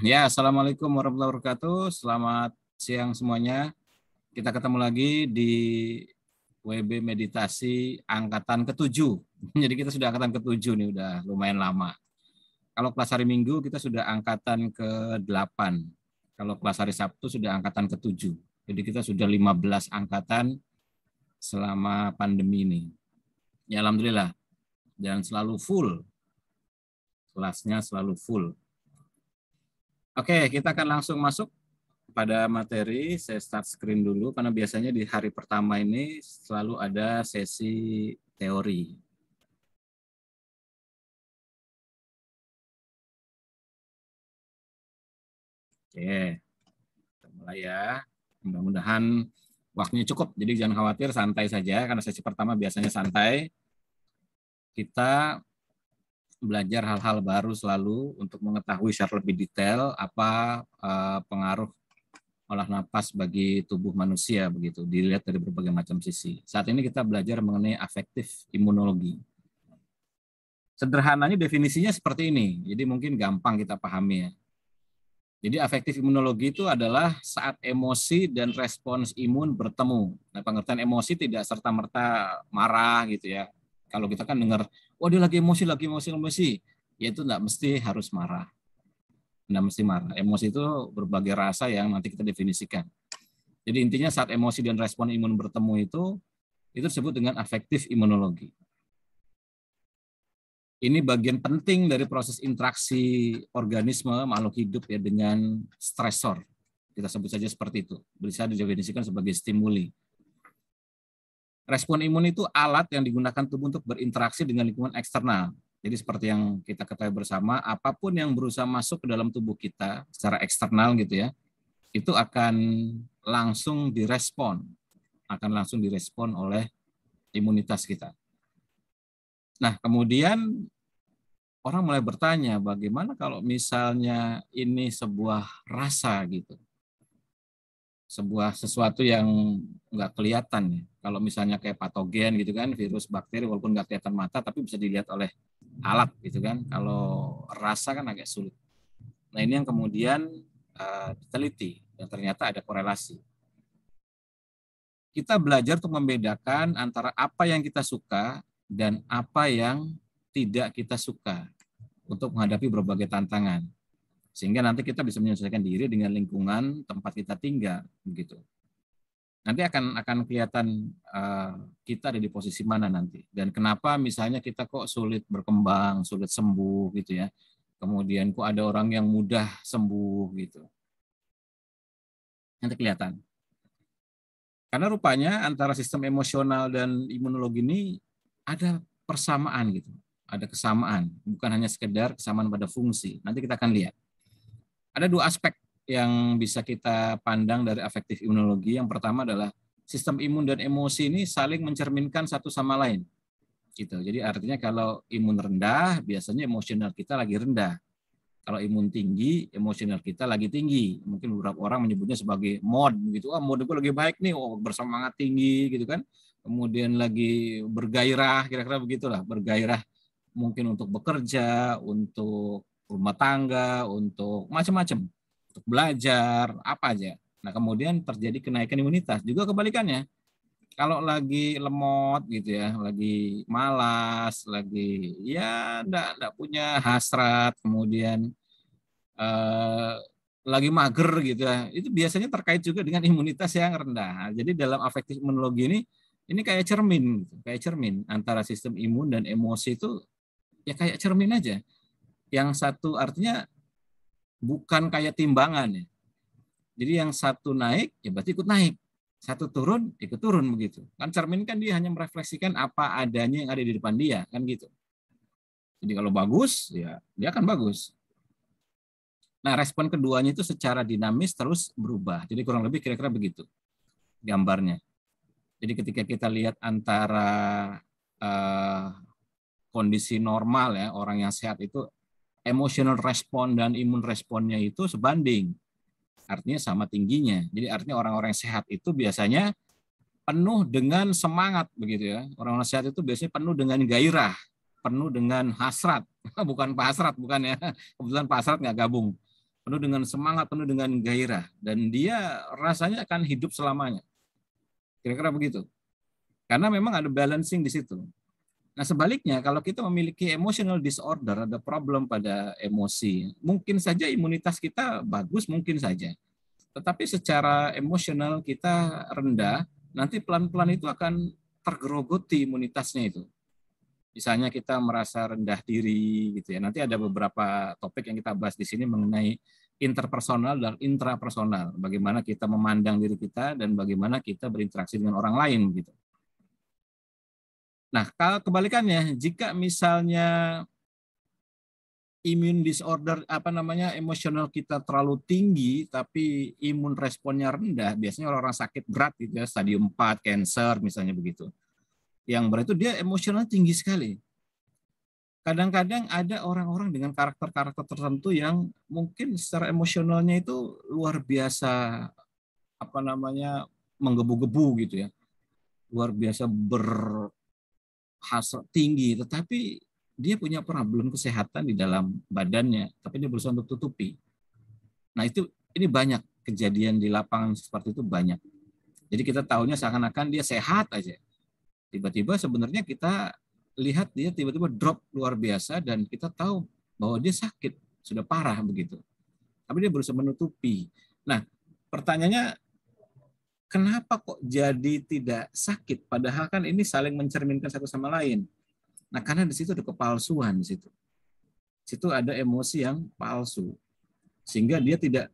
Ya, assalamualaikum warahmatullahi wabarakatuh. Selamat siang semuanya. Kita ketemu lagi di WB Meditasi angkatan ketujuh. Jadi kita sudah angkatan ketujuh nih, udah lumayan lama. Kalau kelas hari Minggu kita sudah angkatan ke-8. Kalau kelas hari Sabtu sudah angkatan ketujuh. Jadi kita sudah 15 angkatan selama pandemi ini. Ya alhamdulillah. Dan selalu full. Kelasnya selalu full Oke, kita akan langsung masuk pada materi. Saya start screen dulu karena biasanya di hari pertama ini selalu ada sesi teori. Oke, kita mulai ya. Mudah-mudahan waktunya cukup. Jadi jangan khawatir, santai saja karena sesi pertama biasanya santai. Kita belajar hal-hal baru selalu untuk mengetahui secara lebih detail apa eh, pengaruh olah napas bagi tubuh manusia begitu dilihat dari berbagai macam sisi. Saat ini kita belajar mengenai afektif imunologi. Sederhananya definisinya seperti ini. Jadi mungkin gampang kita pahami ya. Jadi afektif imunologi itu adalah saat emosi dan respons imun bertemu. Nah, pengertian emosi tidak serta merta marah gitu ya, kalau kita kan dengar, wah dia lagi emosi, lagi emosi, emosi, ya itu tidak mesti harus marah. Tidak mesti marah. Emosi itu berbagai rasa yang nanti kita definisikan. Jadi intinya saat emosi dan respon imun bertemu itu, itu disebut dengan afektif imunologi. Ini bagian penting dari proses interaksi organisme makhluk hidup ya dengan stresor. Kita sebut saja seperti itu. Bisa didefinisikan sebagai stimuli respon imun itu alat yang digunakan tubuh untuk berinteraksi dengan lingkungan eksternal. Jadi seperti yang kita ketahui bersama, apapun yang berusaha masuk ke dalam tubuh kita secara eksternal gitu ya, itu akan langsung direspon, akan langsung direspon oleh imunitas kita. Nah, kemudian orang mulai bertanya, bagaimana kalau misalnya ini sebuah rasa gitu? sebuah sesuatu yang nggak kelihatan ya. Kalau misalnya kayak patogen gitu kan, virus, bakteri walaupun nggak kelihatan mata tapi bisa dilihat oleh alat gitu kan. Kalau rasa kan agak sulit. Nah, ini yang kemudian uh, diteliti dan ternyata ada korelasi. Kita belajar untuk membedakan antara apa yang kita suka dan apa yang tidak kita suka untuk menghadapi berbagai tantangan sehingga nanti kita bisa menyesuaikan diri dengan lingkungan tempat kita tinggal begitu nanti akan akan kelihatan uh, kita ada di posisi mana nanti dan kenapa misalnya kita kok sulit berkembang sulit sembuh gitu ya kemudian kok ada orang yang mudah sembuh gitu nanti kelihatan karena rupanya antara sistem emosional dan imunologi ini ada persamaan gitu ada kesamaan bukan hanya sekedar kesamaan pada fungsi nanti kita akan lihat ada dua aspek yang bisa kita pandang dari afektif imunologi. Yang pertama adalah sistem imun dan emosi ini saling mencerminkan satu sama lain. Gitu. Jadi artinya kalau imun rendah, biasanya emosional kita lagi rendah. Kalau imun tinggi, emosional kita lagi tinggi. Mungkin beberapa orang menyebutnya sebagai mod gitu. Ah, mode gue lagi baik nih, oh, bersemangat tinggi gitu kan. Kemudian lagi bergairah, kira-kira begitulah, bergairah mungkin untuk bekerja, untuk rumah tangga, untuk macam-macam, untuk belajar, apa aja. Nah, kemudian terjadi kenaikan imunitas. Juga kebalikannya. Kalau lagi lemot gitu ya, lagi malas, lagi ya enggak, ndak punya hasrat, kemudian eh, lagi mager gitu ya. Itu biasanya terkait juga dengan imunitas yang rendah. Nah, jadi dalam afektif imunologi ini ini kayak cermin, gitu, kayak cermin antara sistem imun dan emosi itu ya kayak cermin aja yang satu artinya bukan kayak timbangan ya. Jadi yang satu naik ya berarti ikut naik, satu turun ikut turun begitu. Kan cermin kan dia hanya merefleksikan apa adanya yang ada di depan dia kan gitu. Jadi kalau bagus ya dia akan bagus. Nah respon keduanya itu secara dinamis terus berubah. Jadi kurang lebih kira-kira begitu gambarnya. Jadi ketika kita lihat antara uh, kondisi normal ya orang yang sehat itu emotional respon dan imun responnya itu sebanding. Artinya sama tingginya. Jadi artinya orang-orang sehat itu biasanya penuh dengan semangat begitu ya. Orang-orang sehat itu biasanya penuh dengan gairah, penuh dengan hasrat. bukan pasrat, bukan ya. Kebetulan pasrat Hasrat nggak gabung. Penuh dengan semangat, penuh dengan gairah. Dan dia rasanya akan hidup selamanya. Kira-kira begitu. Karena memang ada balancing di situ. Nah, sebaliknya kalau kita memiliki emotional disorder, ada problem pada emosi, mungkin saja imunitas kita bagus, mungkin saja. Tetapi secara emosional kita rendah, nanti pelan-pelan itu akan tergerogoti imunitasnya itu. Misalnya kita merasa rendah diri gitu ya. Nanti ada beberapa topik yang kita bahas di sini mengenai interpersonal dan intrapersonal, bagaimana kita memandang diri kita dan bagaimana kita berinteraksi dengan orang lain gitu. Nah, kalau kebalikannya, jika misalnya imun disorder apa namanya emosional kita terlalu tinggi tapi imun responnya rendah biasanya orang-orang sakit berat gitu ya stadium 4 cancer misalnya begitu yang berarti dia emosional tinggi sekali kadang-kadang ada orang-orang dengan karakter-karakter tertentu yang mungkin secara emosionalnya itu luar biasa apa namanya menggebu-gebu gitu ya luar biasa ber hasrat tinggi, tetapi dia punya problem kesehatan di dalam badannya, tapi dia berusaha untuk tutupi. Nah itu ini banyak kejadian di lapangan seperti itu banyak. Jadi kita tahunya seakan-akan dia sehat aja. Tiba-tiba sebenarnya kita lihat dia tiba-tiba drop luar biasa dan kita tahu bahwa dia sakit sudah parah begitu. Tapi dia berusaha menutupi. Nah pertanyaannya kenapa kok jadi tidak sakit? Padahal kan ini saling mencerminkan satu sama lain. Nah, karena di situ ada kepalsuan di situ. Di situ ada emosi yang palsu. Sehingga dia tidak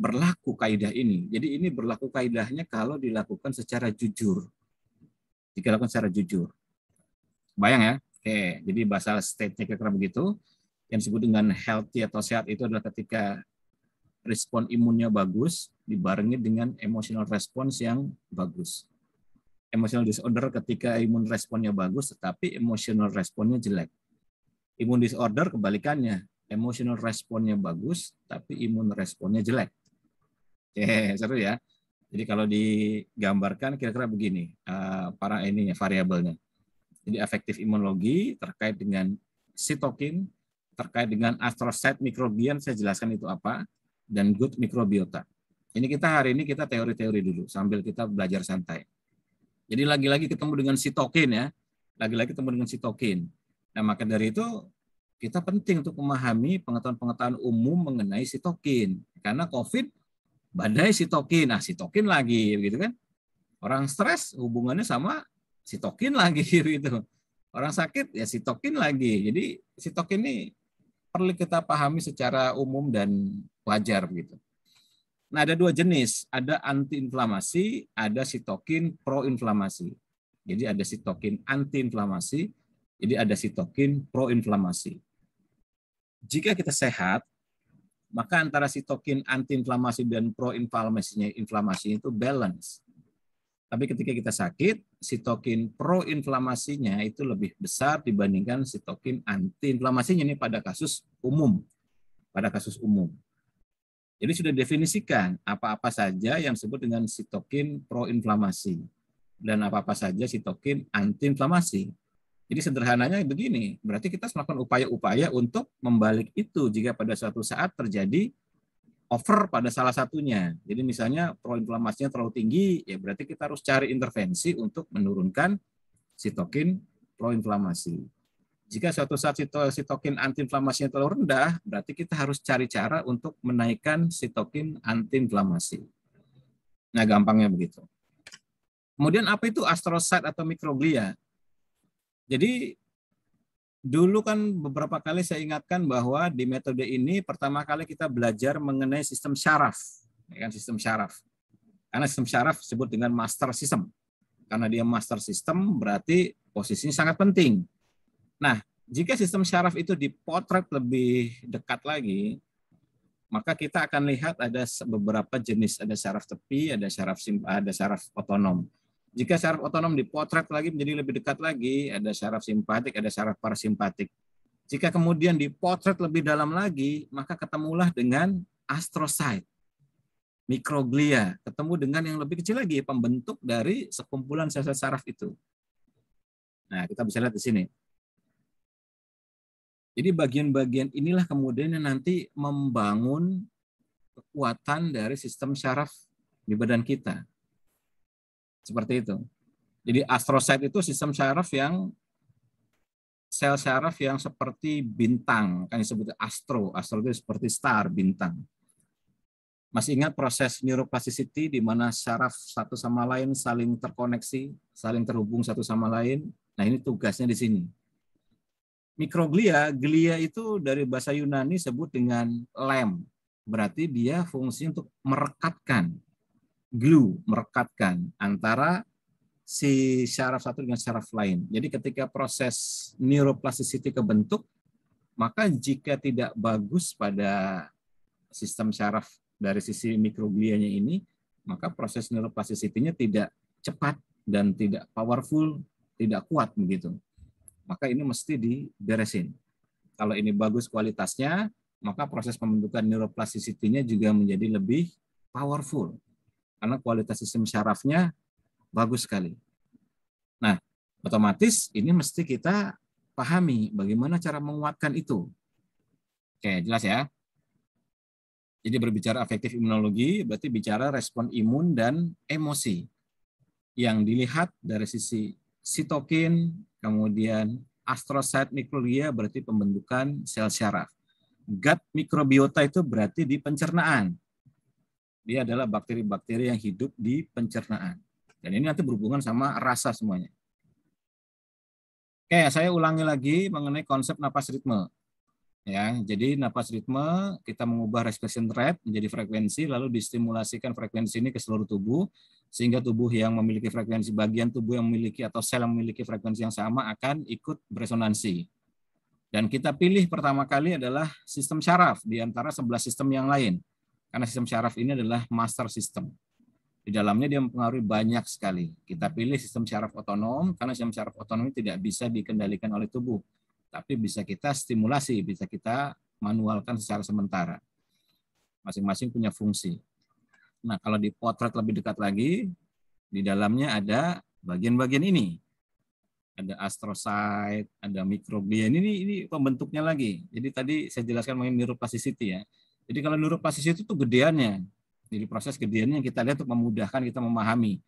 berlaku kaidah ini. Jadi ini berlaku kaidahnya kalau dilakukan secara jujur. Jika Dilakukan secara jujur. Bayang ya. Oke, jadi bahasa state-nya kira-kira begitu. Yang disebut dengan healthy atau sehat itu adalah ketika respon imunnya bagus dibarengi dengan emotional response yang bagus. Emotional disorder ketika imun responnya bagus tetapi emotional responnya jelek. Imun disorder kebalikannya, emotional responnya bagus tapi imun responnya jelek. Oke, seru ya. Jadi kalau digambarkan kira-kira begini eh, para ini ya, variabelnya. Jadi efektif imunologi terkait dengan sitokin, terkait dengan astrocyte mikrobian saya jelaskan itu apa dan good microbiota. Ini kita hari ini kita teori-teori dulu sambil kita belajar santai. Jadi lagi-lagi ketemu dengan sitokin ya, lagi-lagi ketemu dengan sitokin. Nah maka dari itu kita penting untuk memahami pengetahuan-pengetahuan umum mengenai sitokin karena COVID badai sitokin, nah sitokin lagi gitu kan. Orang stres hubungannya sama sitokin lagi gitu. Orang sakit ya sitokin lagi. Jadi sitokin ini perlu kita pahami secara umum dan wajar begitu. Nah, ada dua jenis, ada antiinflamasi, ada sitokin proinflamasi. Jadi ada sitokin antiinflamasi, jadi ada sitokin proinflamasi. Jika kita sehat, maka antara sitokin antiinflamasi dan proinflamasinya inflamasi itu balance. Tapi ketika kita sakit, sitokin proinflamasinya itu lebih besar dibandingkan sitokin antiinflamasinya ini pada kasus umum. Pada kasus umum. Jadi sudah definisikan apa-apa saja yang disebut dengan sitokin proinflamasi dan apa-apa saja sitokin antiinflamasi. Jadi sederhananya begini, berarti kita melakukan upaya-upaya untuk membalik itu jika pada suatu saat terjadi over pada salah satunya. Jadi misalnya proinflamasinya terlalu tinggi, ya berarti kita harus cari intervensi untuk menurunkan sitokin proinflamasi. Jika suatu saat sitokin antiinflamasinya terlalu rendah, berarti kita harus cari cara untuk menaikkan sitokin antiinflamasi. Nah, gampangnya begitu. Kemudian apa itu astrocyte atau mikroglia? Jadi dulu kan beberapa kali saya ingatkan bahwa di metode ini pertama kali kita belajar mengenai sistem syaraf, ya kan sistem syaraf. Karena sistem syaraf disebut dengan master system. Karena dia master system berarti posisinya sangat penting. Nah, jika sistem syaraf itu dipotret lebih dekat lagi, maka kita akan lihat ada beberapa jenis, ada syaraf tepi, ada syaraf ada syaraf otonom. Jika syaraf otonom dipotret lagi menjadi lebih dekat lagi, ada syaraf simpatik, ada syaraf parasimpatik. Jika kemudian dipotret lebih dalam lagi, maka ketemulah dengan astrocyte, mikroglia, ketemu dengan yang lebih kecil lagi, pembentuk dari sekumpulan sel-sel saraf itu. Nah, kita bisa lihat di sini. Jadi bagian-bagian inilah kemudian yang nanti membangun kekuatan dari sistem syaraf di badan kita. Seperti itu. Jadi astrocyte itu sistem syaraf yang sel syaraf yang seperti bintang, kan disebut astro. Astro itu seperti star, bintang. Masih ingat proses neuroplasticity di mana syaraf satu sama lain saling terkoneksi, saling terhubung satu sama lain? Nah, ini tugasnya di sini mikroglia, glia itu dari bahasa Yunani sebut dengan lem. Berarti dia fungsi untuk merekatkan, glue, merekatkan antara si syaraf satu dengan syaraf lain. Jadi ketika proses neuroplasticity kebentuk, maka jika tidak bagus pada sistem syaraf dari sisi mikroglianya ini, maka proses neuroplasticity-nya tidak cepat dan tidak powerful, tidak kuat begitu maka ini mesti diberesin. Kalau ini bagus kualitasnya, maka proses pembentukan neuroplasticity-nya juga menjadi lebih powerful. Karena kualitas sistem syarafnya bagus sekali. Nah, otomatis ini mesti kita pahami bagaimana cara menguatkan itu. Oke, jelas ya. Jadi berbicara afektif imunologi berarti bicara respon imun dan emosi yang dilihat dari sisi sitokin, Kemudian astrocyte mikroglia berarti pembentukan sel syaraf. Gut mikrobiota itu berarti di pencernaan. Dia adalah bakteri-bakteri yang hidup di pencernaan. Dan ini nanti berhubungan sama rasa semuanya. Oke, saya ulangi lagi mengenai konsep napas ritme. Ya, jadi napas ritme kita mengubah respiration rate menjadi frekuensi lalu distimulasikan frekuensi ini ke seluruh tubuh sehingga tubuh yang memiliki frekuensi bagian tubuh yang memiliki atau sel yang memiliki frekuensi yang sama akan ikut beresonansi. Dan kita pilih pertama kali adalah sistem syaraf di antara 11 sistem yang lain. Karena sistem syaraf ini adalah master system. Di dalamnya dia mempengaruhi banyak sekali. Kita pilih sistem syaraf otonom karena sistem syaraf otonom ini tidak bisa dikendalikan oleh tubuh. Tapi bisa kita stimulasi, bisa kita manualkan secara sementara. Masing-masing punya fungsi. Nah, kalau dipotret lebih dekat lagi, di dalamnya ada bagian-bagian ini. Ada astrocyte, ada mikroglia. Ini, ini, pembentuknya lagi. Jadi tadi saya jelaskan mengenai neuroplasticity ya. Jadi kalau neuroplasticity itu gedeannya. Jadi proses gedeannya kita lihat untuk memudahkan kita memahami.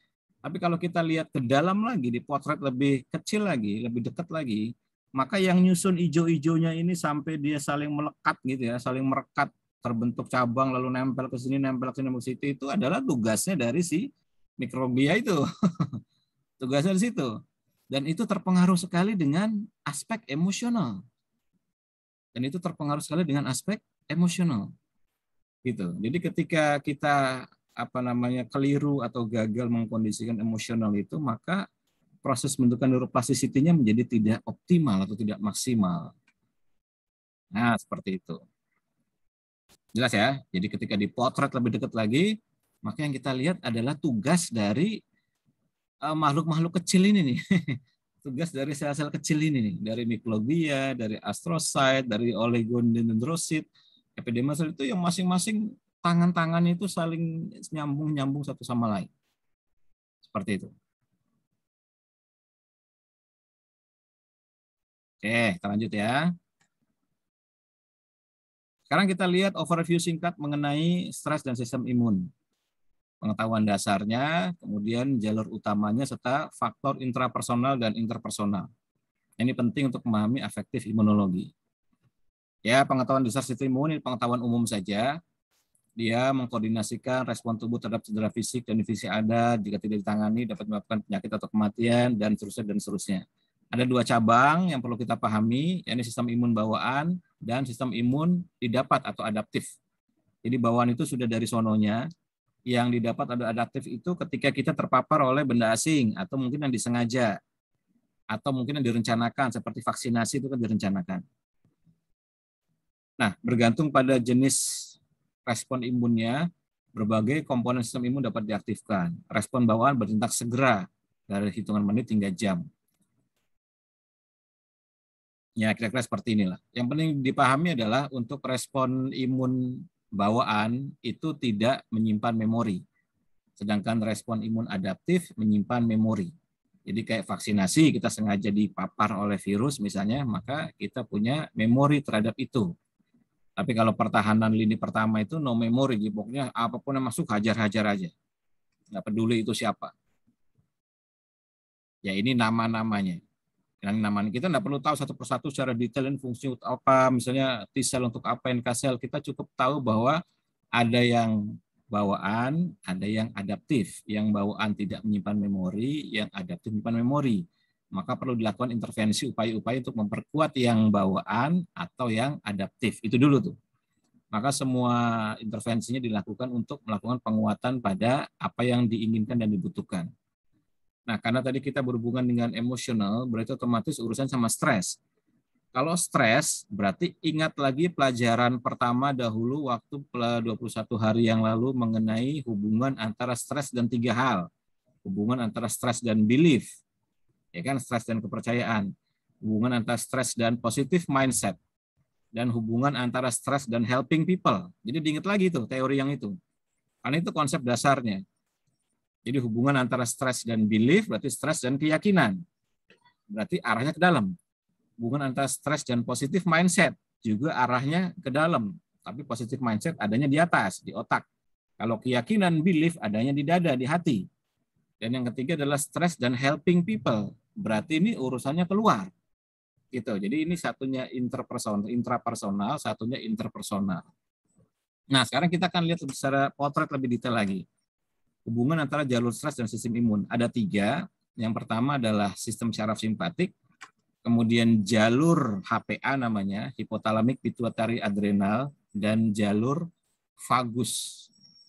Tapi kalau kita lihat ke dalam lagi, di potret lebih kecil lagi, lebih dekat lagi, maka yang nyusun ijo-ijonya ini sampai dia saling melekat gitu ya, saling merekat terbentuk cabang lalu nempel ke sini nempel ke sini ke situ itu adalah tugasnya dari si mikrobia itu tugasnya di situ dan itu terpengaruh sekali dengan aspek emosional dan itu terpengaruh sekali dengan aspek emosional gitu jadi ketika kita apa namanya keliru atau gagal mengkondisikan emosional itu maka proses bentukan neuroplasticity-nya menjadi tidak optimal atau tidak maksimal nah seperti itu Jelas ya? Jadi ketika dipotret lebih dekat lagi, maka yang kita lihat adalah tugas dari eh, makhluk-makhluk kecil ini nih. tugas dari sel-sel kecil ini nih, dari mikrobia, dari astrosit, dari oligodendrosit, epidemosit itu yang masing-masing tangan-tangan itu saling nyambung-nyambung satu sama lain. Seperti itu. Oke, kita lanjut ya. Sekarang kita lihat overview singkat mengenai stres dan sistem imun. Pengetahuan dasarnya, kemudian jalur utamanya serta faktor intrapersonal dan interpersonal. Ini penting untuk memahami efektif imunologi. Ya, pengetahuan dasar sistem imun ini pengetahuan umum saja. Dia mengkoordinasikan respon tubuh terhadap cedera fisik dan fisik ada jika tidak ditangani dapat menyebabkan penyakit atau kematian dan seterusnya dan seterusnya. Ada dua cabang yang perlu kita pahami, yakni sistem imun bawaan dan sistem imun didapat atau adaptif. Jadi bawaan itu sudah dari sononya, yang didapat atau adaptif itu ketika kita terpapar oleh benda asing atau mungkin yang disengaja atau mungkin yang direncanakan seperti vaksinasi itu kan direncanakan. Nah, bergantung pada jenis respon imunnya, berbagai komponen sistem imun dapat diaktifkan. Respon bawaan bertindak segera dari hitungan menit hingga jam. Ya kira-kira seperti inilah. Yang penting dipahami adalah untuk respon imun bawaan itu tidak menyimpan memori. Sedangkan respon imun adaptif menyimpan memori. Jadi kayak vaksinasi kita sengaja dipapar oleh virus misalnya, maka kita punya memori terhadap itu. Tapi kalau pertahanan lini pertama itu no memory, pokoknya apapun yang masuk hajar-hajar aja. Nggak peduli itu siapa. Ya ini nama-namanya yang namanya kita tidak perlu tahu satu persatu secara detail ini fungsi untuk apa misalnya T cell untuk apa NK cell kita cukup tahu bahwa ada yang bawaan ada yang adaptif yang bawaan tidak menyimpan memori yang adaptif menyimpan memori maka perlu dilakukan intervensi upaya-upaya untuk memperkuat yang bawaan atau yang adaptif itu dulu tuh maka semua intervensinya dilakukan untuk melakukan penguatan pada apa yang diinginkan dan dibutuhkan Nah, karena tadi kita berhubungan dengan emosional, berarti otomatis urusan sama stres. Kalau stres, berarti ingat lagi pelajaran pertama dahulu waktu 21 hari yang lalu mengenai hubungan antara stres dan tiga hal. Hubungan antara stres dan belief, ya kan stres dan kepercayaan. Hubungan antara stres dan positive mindset dan hubungan antara stres dan helping people. Jadi diingat lagi itu teori yang itu. Karena itu konsep dasarnya. Jadi hubungan antara stres dan belief berarti stres dan keyakinan. Berarti arahnya ke dalam. Hubungan antara stres dan positif mindset juga arahnya ke dalam. Tapi positif mindset adanya di atas, di otak. Kalau keyakinan belief adanya di dada, di hati. Dan yang ketiga adalah stress dan helping people. Berarti ini urusannya keluar. Gitu. Jadi ini satunya interpersonal, intrapersonal, satunya interpersonal. Nah, sekarang kita akan lihat secara potret lebih detail lagi hubungan antara jalur stres dan sistem imun. Ada tiga. Yang pertama adalah sistem syaraf simpatik, kemudian jalur HPA namanya, hipotalamik pituitari adrenal, dan jalur vagus.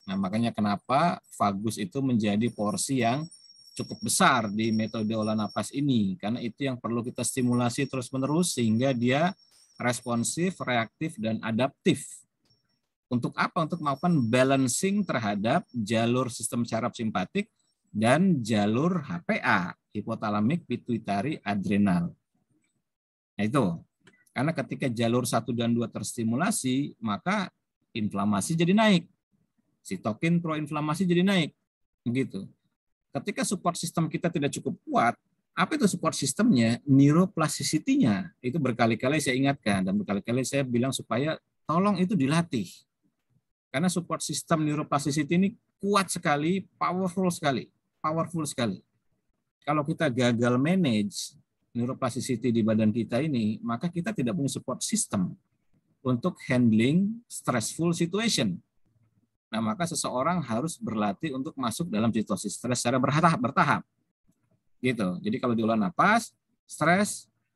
Nah, makanya kenapa vagus itu menjadi porsi yang cukup besar di metode olah napas ini karena itu yang perlu kita stimulasi terus-menerus sehingga dia responsif, reaktif dan adaptif untuk apa? Untuk melakukan balancing terhadap jalur sistem saraf simpatik dan jalur HPA, hipotalamik pituitari adrenal. Nah itu. Karena ketika jalur satu dan dua terstimulasi, maka inflamasi jadi naik. Sitokin proinflamasi jadi naik. Begitu. Ketika support system kita tidak cukup kuat, apa itu support sistemnya? Neuroplasticity-nya. Itu berkali-kali saya ingatkan dan berkali-kali saya bilang supaya tolong itu dilatih. Karena support sistem neuroplasticity ini kuat sekali, powerful sekali, powerful sekali. Kalau kita gagal manage neuroplasticity di badan kita ini, maka kita tidak punya support system untuk handling stressful situation. Nah, maka seseorang harus berlatih untuk masuk dalam situasi stres secara bertahap, bertahap. Gitu. Jadi kalau diulang nafas, napas, stres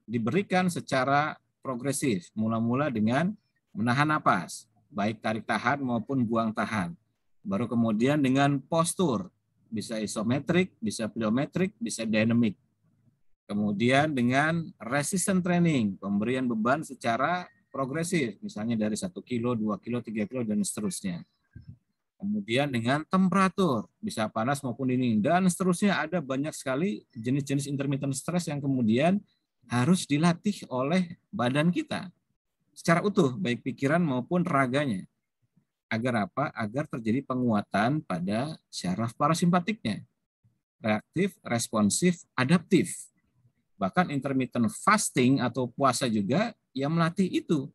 diberikan secara progresif, mula-mula dengan menahan napas baik tarik tahan maupun buang tahan. Baru kemudian dengan postur, bisa isometrik, bisa pliometrik, bisa dinamik. Kemudian dengan resistance training, pemberian beban secara progresif, misalnya dari 1 kilo, 2 kilo, 3 kilo, dan seterusnya. Kemudian dengan temperatur, bisa panas maupun dingin, dan seterusnya ada banyak sekali jenis-jenis intermittent stress yang kemudian harus dilatih oleh badan kita secara utuh baik pikiran maupun raganya. Agar apa? Agar terjadi penguatan pada syaraf parasimpatiknya. Reaktif, responsif, adaptif. Bahkan intermittent fasting atau puasa juga yang melatih itu.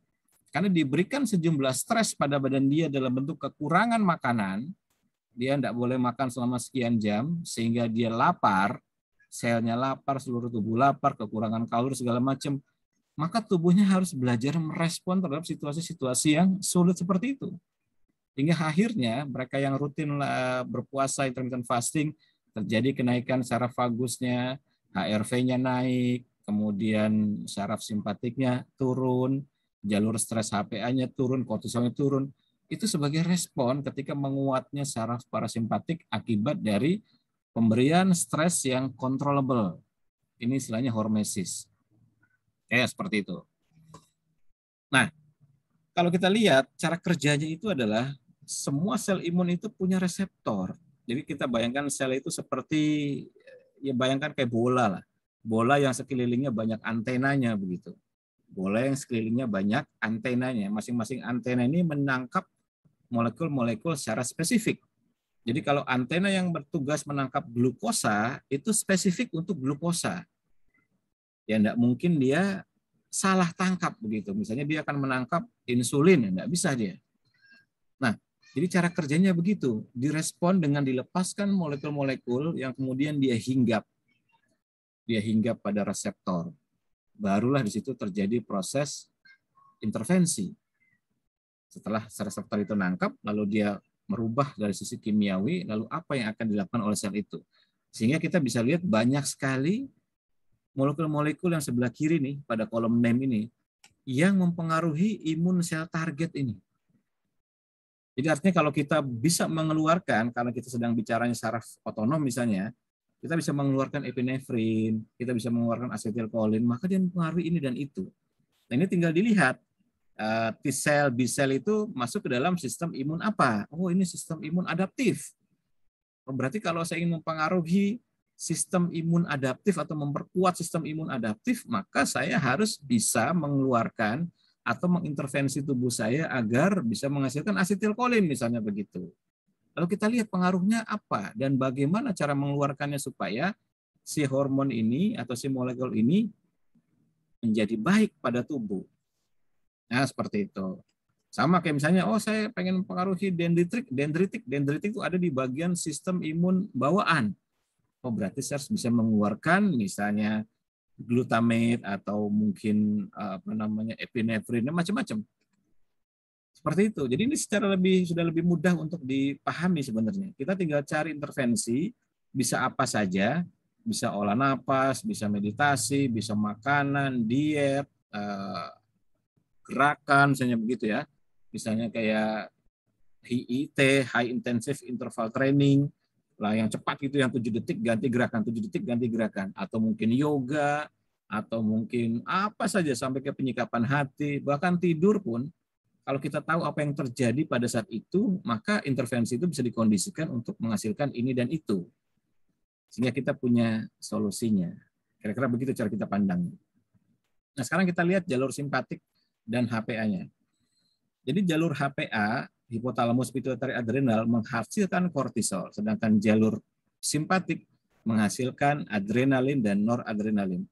Karena diberikan sejumlah stres pada badan dia dalam bentuk kekurangan makanan, dia tidak boleh makan selama sekian jam sehingga dia lapar, selnya lapar, seluruh tubuh lapar, kekurangan kalori segala macam maka tubuhnya harus belajar merespon terhadap situasi-situasi yang sulit seperti itu. Hingga akhirnya mereka yang rutin eh, berpuasa intermittent fasting terjadi kenaikan saraf vagusnya, HRV-nya naik, kemudian saraf simpatiknya turun, jalur stres HPA-nya turun, kortisolnya turun. Itu sebagai respon ketika menguatnya saraf parasimpatik akibat dari pemberian stres yang controllable. Ini istilahnya hormesis Ya, seperti itu. Nah, kalau kita lihat cara kerjanya itu adalah semua sel imun itu punya reseptor. Jadi kita bayangkan sel itu seperti ya bayangkan kayak bola lah. Bola yang sekelilingnya banyak antenanya begitu. Bola yang sekelilingnya banyak antenanya. Masing-masing antena ini menangkap molekul-molekul secara spesifik. Jadi kalau antena yang bertugas menangkap glukosa itu spesifik untuk glukosa ya tidak mungkin dia salah tangkap begitu. Misalnya dia akan menangkap insulin, tidak ya, bisa dia. Nah, jadi cara kerjanya begitu, direspon dengan dilepaskan molekul-molekul yang kemudian dia hinggap. Dia hinggap pada reseptor. Barulah di situ terjadi proses intervensi. Setelah reseptor itu nangkap, lalu dia merubah dari sisi kimiawi, lalu apa yang akan dilakukan oleh sel itu. Sehingga kita bisa lihat banyak sekali molekul-molekul yang sebelah kiri nih pada kolom name ini yang mempengaruhi imun sel target ini. Jadi artinya kalau kita bisa mengeluarkan, karena kita sedang bicaranya saraf otonom misalnya, kita bisa mengeluarkan epinefrin, kita bisa mengeluarkan asetilkolin, maka dia mempengaruhi ini dan itu. Nah ini tinggal dilihat, eh, T-cell, B-cell itu masuk ke dalam sistem imun apa? Oh ini sistem imun adaptif. Oh, berarti kalau saya ingin mempengaruhi sistem imun adaptif atau memperkuat sistem imun adaptif, maka saya harus bisa mengeluarkan atau mengintervensi tubuh saya agar bisa menghasilkan asetilkolin misalnya begitu. Lalu kita lihat pengaruhnya apa dan bagaimana cara mengeluarkannya supaya si hormon ini atau si molekul ini menjadi baik pada tubuh. Nah, seperti itu. Sama kayak misalnya, oh saya pengen mempengaruhi dendritik, dendritik, dendritik itu ada di bagian sistem imun bawaan oh berarti saya harus bisa mengeluarkan misalnya glutamate atau mungkin eh, apa namanya epinefrin macam-macam seperti itu jadi ini secara lebih sudah lebih mudah untuk dipahami sebenarnya kita tinggal cari intervensi bisa apa saja bisa olah nafas bisa meditasi bisa makanan diet eh, gerakan misalnya begitu ya misalnya kayak HIIT high intensive interval training lah yang cepat gitu yang tujuh detik ganti gerakan tujuh detik ganti gerakan atau mungkin yoga atau mungkin apa saja sampai ke penyikapan hati bahkan tidur pun kalau kita tahu apa yang terjadi pada saat itu maka intervensi itu bisa dikondisikan untuk menghasilkan ini dan itu sehingga kita punya solusinya kira-kira begitu cara kita pandang nah sekarang kita lihat jalur simpatik dan HPA-nya jadi jalur HPA hipotalamus pituitary adrenal menghasilkan kortisol, sedangkan jalur simpatik menghasilkan adrenalin dan noradrenalin.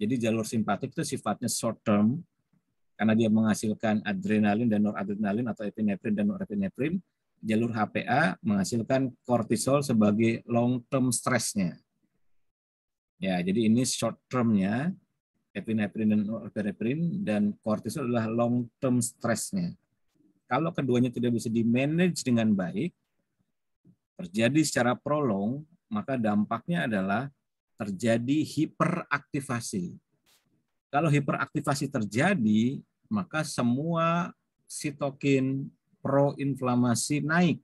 Jadi jalur simpatik itu sifatnya short term karena dia menghasilkan adrenalin dan noradrenalin atau epinefrin dan norepinefrin. Jalur HPA menghasilkan kortisol sebagai long term stressnya. Ya, jadi ini short termnya epinefrin dan norepinefrin dan kortisol adalah long term stressnya. Kalau keduanya tidak bisa di manage dengan baik, terjadi secara prolong, maka dampaknya adalah terjadi hiperaktivasi. Kalau hiperaktivasi terjadi, maka semua sitokin proinflamasi naik.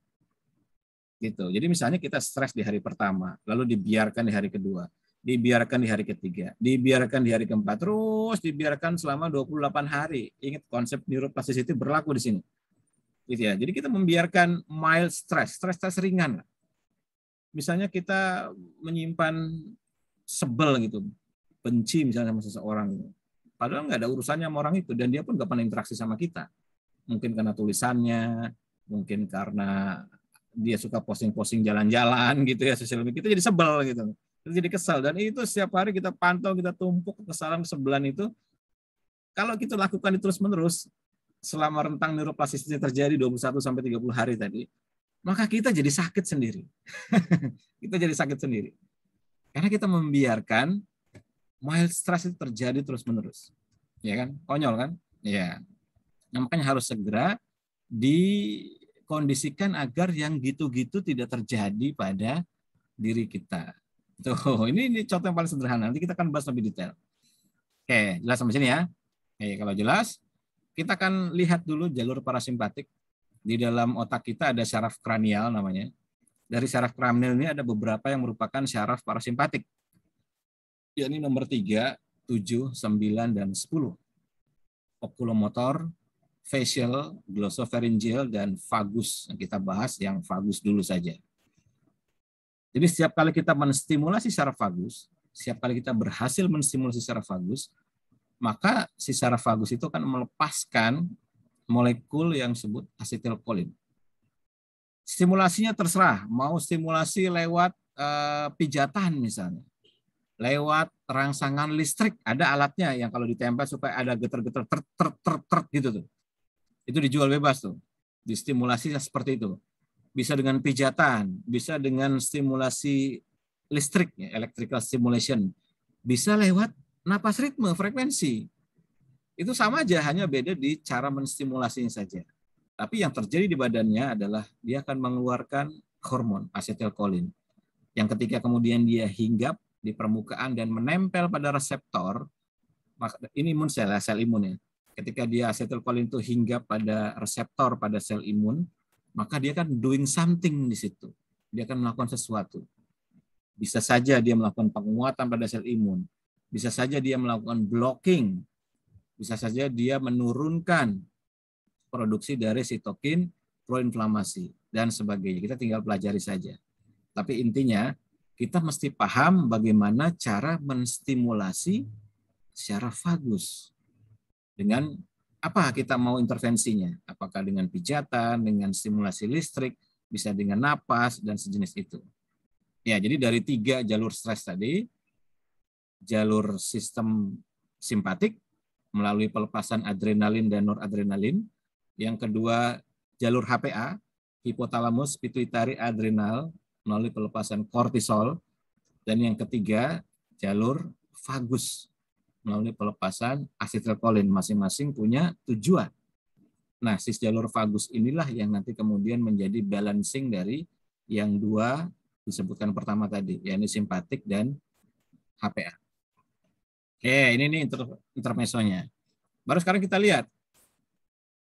Gitu. Jadi misalnya kita stres di hari pertama, lalu dibiarkan di hari kedua, dibiarkan di hari ketiga, dibiarkan di hari keempat, terus dibiarkan selama 28 hari. Ingat konsep neuroplasticity berlaku di sini gitu ya. Jadi kita membiarkan mild stress, stress stress ringan. Misalnya kita menyimpan sebel gitu, benci misalnya sama seseorang gitu. Padahal nggak ada urusannya sama orang itu dan dia pun nggak pernah interaksi sama kita. Mungkin karena tulisannya, mungkin karena dia suka posting-posting jalan-jalan gitu ya sosial media kita jadi sebel gitu kita jadi kesal dan itu setiap hari kita pantau kita tumpuk kesalahan sebelan itu kalau kita lakukan itu terus menerus selama rentang neuroplastisnya terjadi 21 sampai 30 hari tadi, maka kita jadi sakit sendiri. kita jadi sakit sendiri. Karena kita membiarkan mild stress itu terjadi terus-menerus. Ya kan? Konyol kan? Ya. Nah, makanya harus segera dikondisikan agar yang gitu-gitu tidak terjadi pada diri kita. Tuh, ini, ini contoh yang paling sederhana. Nanti kita akan bahas lebih detail. Oke, jelas sampai sini ya. Oke, kalau jelas, kita akan lihat dulu jalur parasimpatik. Di dalam otak kita ada saraf kranial namanya. Dari saraf kranial ini ada beberapa yang merupakan saraf parasimpatik. ini nomor 3, 7, 9, dan 10. Oculomotor, facial, glossopharyngeal, dan vagus. Kita bahas yang vagus dulu saja. Jadi setiap kali kita menstimulasi saraf vagus, setiap kali kita berhasil menstimulasi saraf vagus, maka si sarafagus itu kan melepaskan molekul yang disebut asetilkolin. Stimulasinya terserah, mau stimulasi lewat e, pijatan misalnya, lewat rangsangan listrik, ada alatnya yang kalau ditempel supaya ada geter-geter ter ter ter ter gitu tuh. Itu dijual bebas tuh. stimulasinya seperti itu. Bisa dengan pijatan, bisa dengan stimulasi listrik, electrical stimulation, bisa lewat napas ritme, frekuensi. Itu sama aja, hanya beda di cara menstimulasinya saja. Tapi yang terjadi di badannya adalah dia akan mengeluarkan hormon asetilkolin. Yang ketika kemudian dia hinggap di permukaan dan menempel pada reseptor, ini imun sel, ya, sel imun ya. Ketika dia asetilkolin itu hinggap pada reseptor pada sel imun, maka dia akan doing something di situ. Dia akan melakukan sesuatu. Bisa saja dia melakukan penguatan pada sel imun, bisa saja dia melakukan blocking. Bisa saja dia menurunkan produksi dari sitokin proinflamasi dan sebagainya. Kita tinggal pelajari saja. Tapi intinya kita mesti paham bagaimana cara menstimulasi secara vagus dengan apa kita mau intervensinya? Apakah dengan pijatan, dengan stimulasi listrik, bisa dengan napas dan sejenis itu. Ya, jadi dari tiga jalur stres tadi, jalur sistem simpatik melalui pelepasan adrenalin dan noradrenalin. Yang kedua, jalur HPA, hipotalamus pituitari adrenal melalui pelepasan kortisol. Dan yang ketiga, jalur vagus melalui pelepasan asetilkolin. Masing-masing punya tujuan. Nah, sis jalur vagus inilah yang nanti kemudian menjadi balancing dari yang dua disebutkan pertama tadi, yaitu simpatik dan HPA. Oke, ini nih inter intermesonya. Baru sekarang kita lihat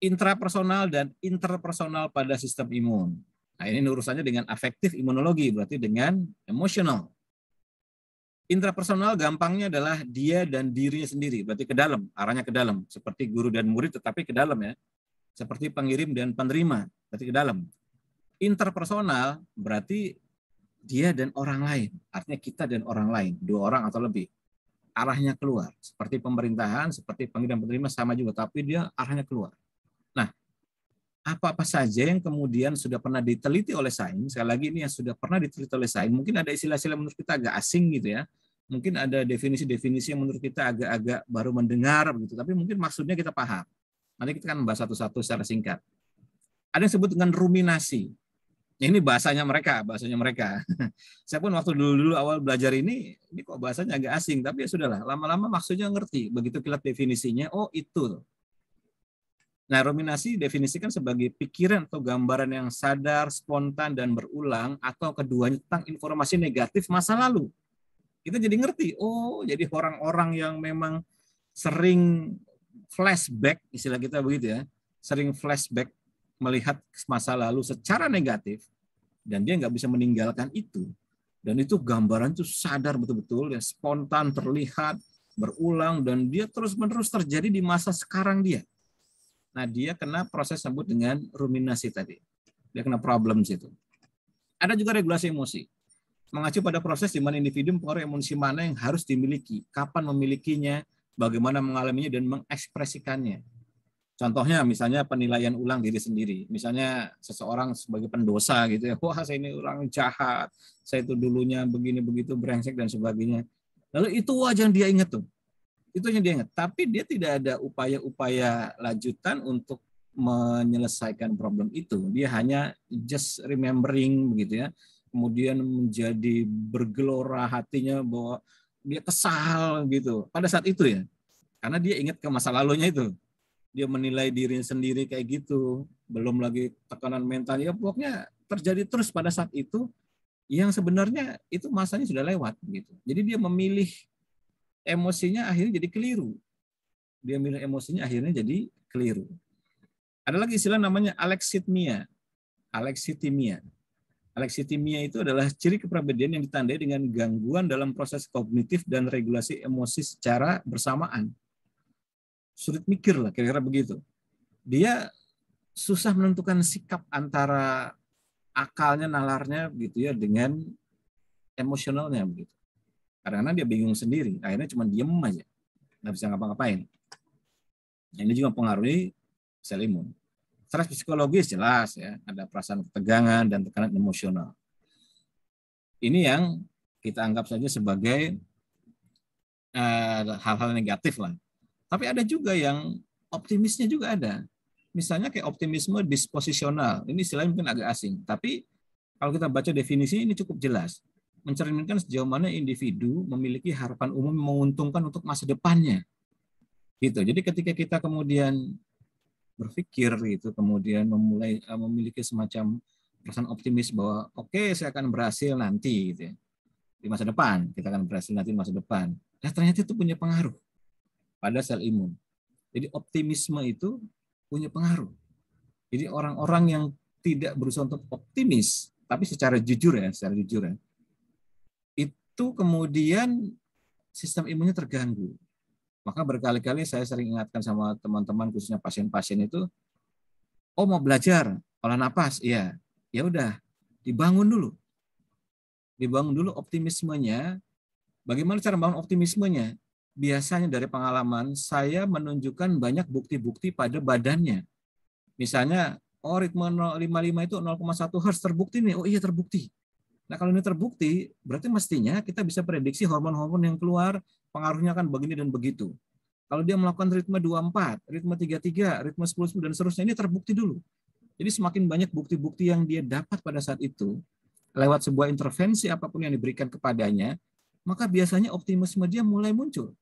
intrapersonal dan interpersonal pada sistem imun. Nah, ini urusannya dengan afektif imunologi, berarti dengan emosional. Intrapersonal gampangnya adalah dia dan dirinya sendiri, berarti ke dalam, arahnya ke dalam, seperti guru dan murid tetapi ke dalam ya. Seperti pengirim dan penerima, berarti ke dalam. Interpersonal berarti dia dan orang lain, artinya kita dan orang lain, dua orang atau lebih arahnya keluar. Seperti pemerintahan, seperti pengiriman penerima sama juga, tapi dia arahnya keluar. Nah, apa-apa saja yang kemudian sudah pernah diteliti oleh sains, sekali lagi ini yang sudah pernah diteliti oleh sains, mungkin ada istilah-istilah menurut kita agak asing gitu ya, mungkin ada definisi-definisi yang menurut kita agak-agak baru mendengar begitu, tapi mungkin maksudnya kita paham. Nanti kita akan membahas satu-satu secara singkat. Ada yang disebut dengan ruminasi ini bahasanya mereka, bahasanya mereka. Saya pun waktu dulu-dulu awal belajar ini, ini kok bahasanya agak asing, tapi ya sudahlah. Lama-lama maksudnya ngerti. Begitu kilat definisinya, oh itu. Nah, ruminasi definisikan sebagai pikiran atau gambaran yang sadar, spontan, dan berulang, atau keduanya tentang informasi negatif masa lalu. Kita jadi ngerti, oh jadi orang-orang yang memang sering flashback, istilah kita begitu ya, sering flashback melihat masa lalu secara negatif dan dia nggak bisa meninggalkan itu dan itu gambaran itu sadar betul-betul ya spontan terlihat berulang dan dia terus-menerus terjadi di masa sekarang dia nah dia kena proses sebut dengan ruminasi tadi dia kena problem situ ada juga regulasi emosi mengacu pada proses di mana individu mempengaruhi emosi mana yang harus dimiliki kapan memilikinya bagaimana mengalaminya dan mengekspresikannya Contohnya misalnya penilaian ulang diri sendiri. Misalnya seseorang sebagai pendosa gitu ya, wah saya ini orang jahat, saya itu dulunya begini begitu brengsek dan sebagainya. Lalu itu wajah yang dia ingat tuh. Itu yang dia ingat. Tapi dia tidak ada upaya-upaya lanjutan untuk menyelesaikan problem itu. Dia hanya just remembering begitu ya. Kemudian menjadi bergelora hatinya bahwa dia kesal gitu pada saat itu ya. Karena dia ingat ke masa lalunya itu dia menilai diri sendiri kayak gitu belum lagi tekanan mental ya pokoknya terjadi terus pada saat itu yang sebenarnya itu masanya sudah lewat gitu jadi dia memilih emosinya akhirnya jadi keliru dia memilih emosinya akhirnya jadi keliru ada lagi istilah namanya alexithymia alexithymia Alexithymia itu adalah ciri kepribadian yang ditandai dengan gangguan dalam proses kognitif dan regulasi emosi secara bersamaan sulit mikir lah kira-kira begitu. Dia susah menentukan sikap antara akalnya, nalarnya gitu ya dengan emosionalnya begitu. Karena dia bingung sendiri, akhirnya cuma diem aja, nggak bisa ngapa-ngapain. Nah, ini juga pengaruhi sel imun. Stres psikologis jelas ya, ada perasaan ketegangan dan tekanan emosional. Ini yang kita anggap saja sebagai eh, hal-hal uh, hal -hal negatif lah tapi ada juga yang optimisnya juga ada. Misalnya kayak optimisme disposisional. Ini istilahnya mungkin agak asing, tapi kalau kita baca definisi ini cukup jelas. Mencerminkan sejauh mana individu memiliki harapan umum menguntungkan untuk masa depannya. Gitu. Jadi ketika kita kemudian berpikir itu kemudian memulai eh, memiliki semacam perasaan optimis bahwa oke okay, saya akan berhasil nanti gitu ya. di masa depan, kita akan berhasil nanti di masa depan. Nah, ternyata itu punya pengaruh pada sel imun. Jadi optimisme itu punya pengaruh. Jadi orang-orang yang tidak berusaha untuk optimis, tapi secara jujur ya, secara jujur ya, itu kemudian sistem imunnya terganggu. Maka berkali-kali saya sering ingatkan sama teman-teman khususnya pasien-pasien itu, oh mau belajar olah napas, iya, ya udah dibangun dulu, dibangun dulu optimismenya. Bagaimana cara bangun optimismenya? biasanya dari pengalaman saya menunjukkan banyak bukti-bukti pada badannya. Misalnya, oh ritme 055 itu 0,1 Hz terbukti nih. Oh iya terbukti. Nah kalau ini terbukti, berarti mestinya kita bisa prediksi hormon-hormon yang keluar pengaruhnya akan begini dan begitu. Kalau dia melakukan ritme 24, ritme 33, ritme 10, dan seterusnya, ini terbukti dulu. Jadi semakin banyak bukti-bukti yang dia dapat pada saat itu, lewat sebuah intervensi apapun yang diberikan kepadanya, maka biasanya optimisme dia mulai muncul.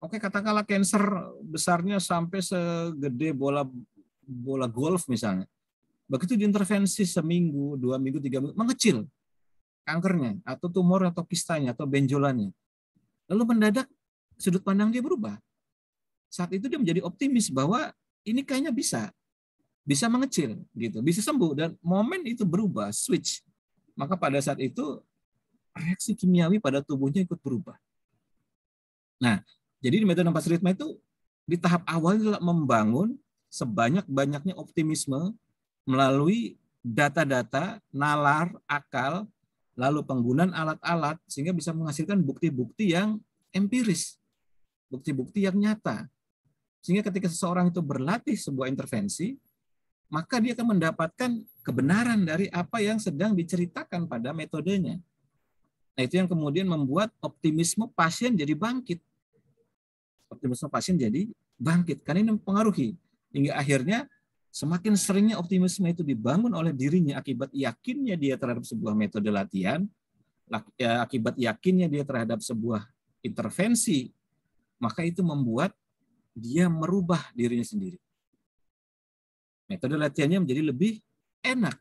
Oke, katakanlah cancer besarnya sampai segede bola bola golf misalnya. Begitu diintervensi seminggu, dua minggu, tiga minggu, mengecil kankernya, atau tumor, atau kistanya, atau benjolannya. Lalu mendadak sudut pandang dia berubah. Saat itu dia menjadi optimis bahwa ini kayaknya bisa, bisa mengecil gitu, bisa sembuh dan momen itu berubah, switch. Maka pada saat itu reaksi kimiawi pada tubuhnya ikut berubah. Nah, jadi di metode empat ritme itu di tahap awal adalah membangun sebanyak-banyaknya optimisme melalui data-data, nalar, akal, lalu penggunaan alat-alat sehingga bisa menghasilkan bukti-bukti yang empiris, bukti-bukti yang nyata. Sehingga ketika seseorang itu berlatih sebuah intervensi, maka dia akan mendapatkan kebenaran dari apa yang sedang diceritakan pada metodenya. Nah, itu yang kemudian membuat optimisme pasien jadi bangkit. Optimisme pasien jadi bangkit karena ini mempengaruhi hingga akhirnya semakin seringnya optimisme itu dibangun oleh dirinya akibat yakinnya dia terhadap sebuah metode latihan, ya, akibat yakinnya dia terhadap sebuah intervensi, maka itu membuat dia merubah dirinya sendiri. Metode latihannya menjadi lebih enak,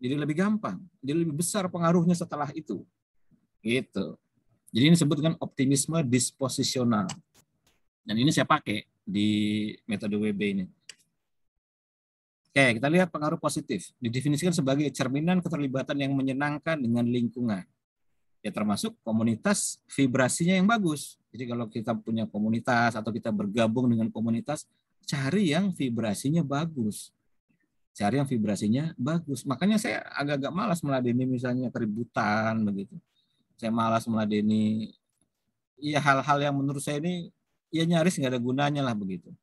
jadi lebih gampang, jadi lebih besar pengaruhnya setelah itu. Gitu. Jadi ini disebut dengan optimisme disposisional. Dan ini saya pakai di metode WB ini. Oke, kita lihat pengaruh positif. Didefinisikan sebagai cerminan keterlibatan yang menyenangkan dengan lingkungan. Ya termasuk komunitas vibrasinya yang bagus. Jadi kalau kita punya komunitas atau kita bergabung dengan komunitas, cari yang vibrasinya bagus. Cari yang vibrasinya bagus. Makanya saya agak-agak malas meladeni misalnya keributan begitu. Saya malas meladeni ya hal-hal yang menurut saya ini ya nyaris nggak ada gunanya lah begitu.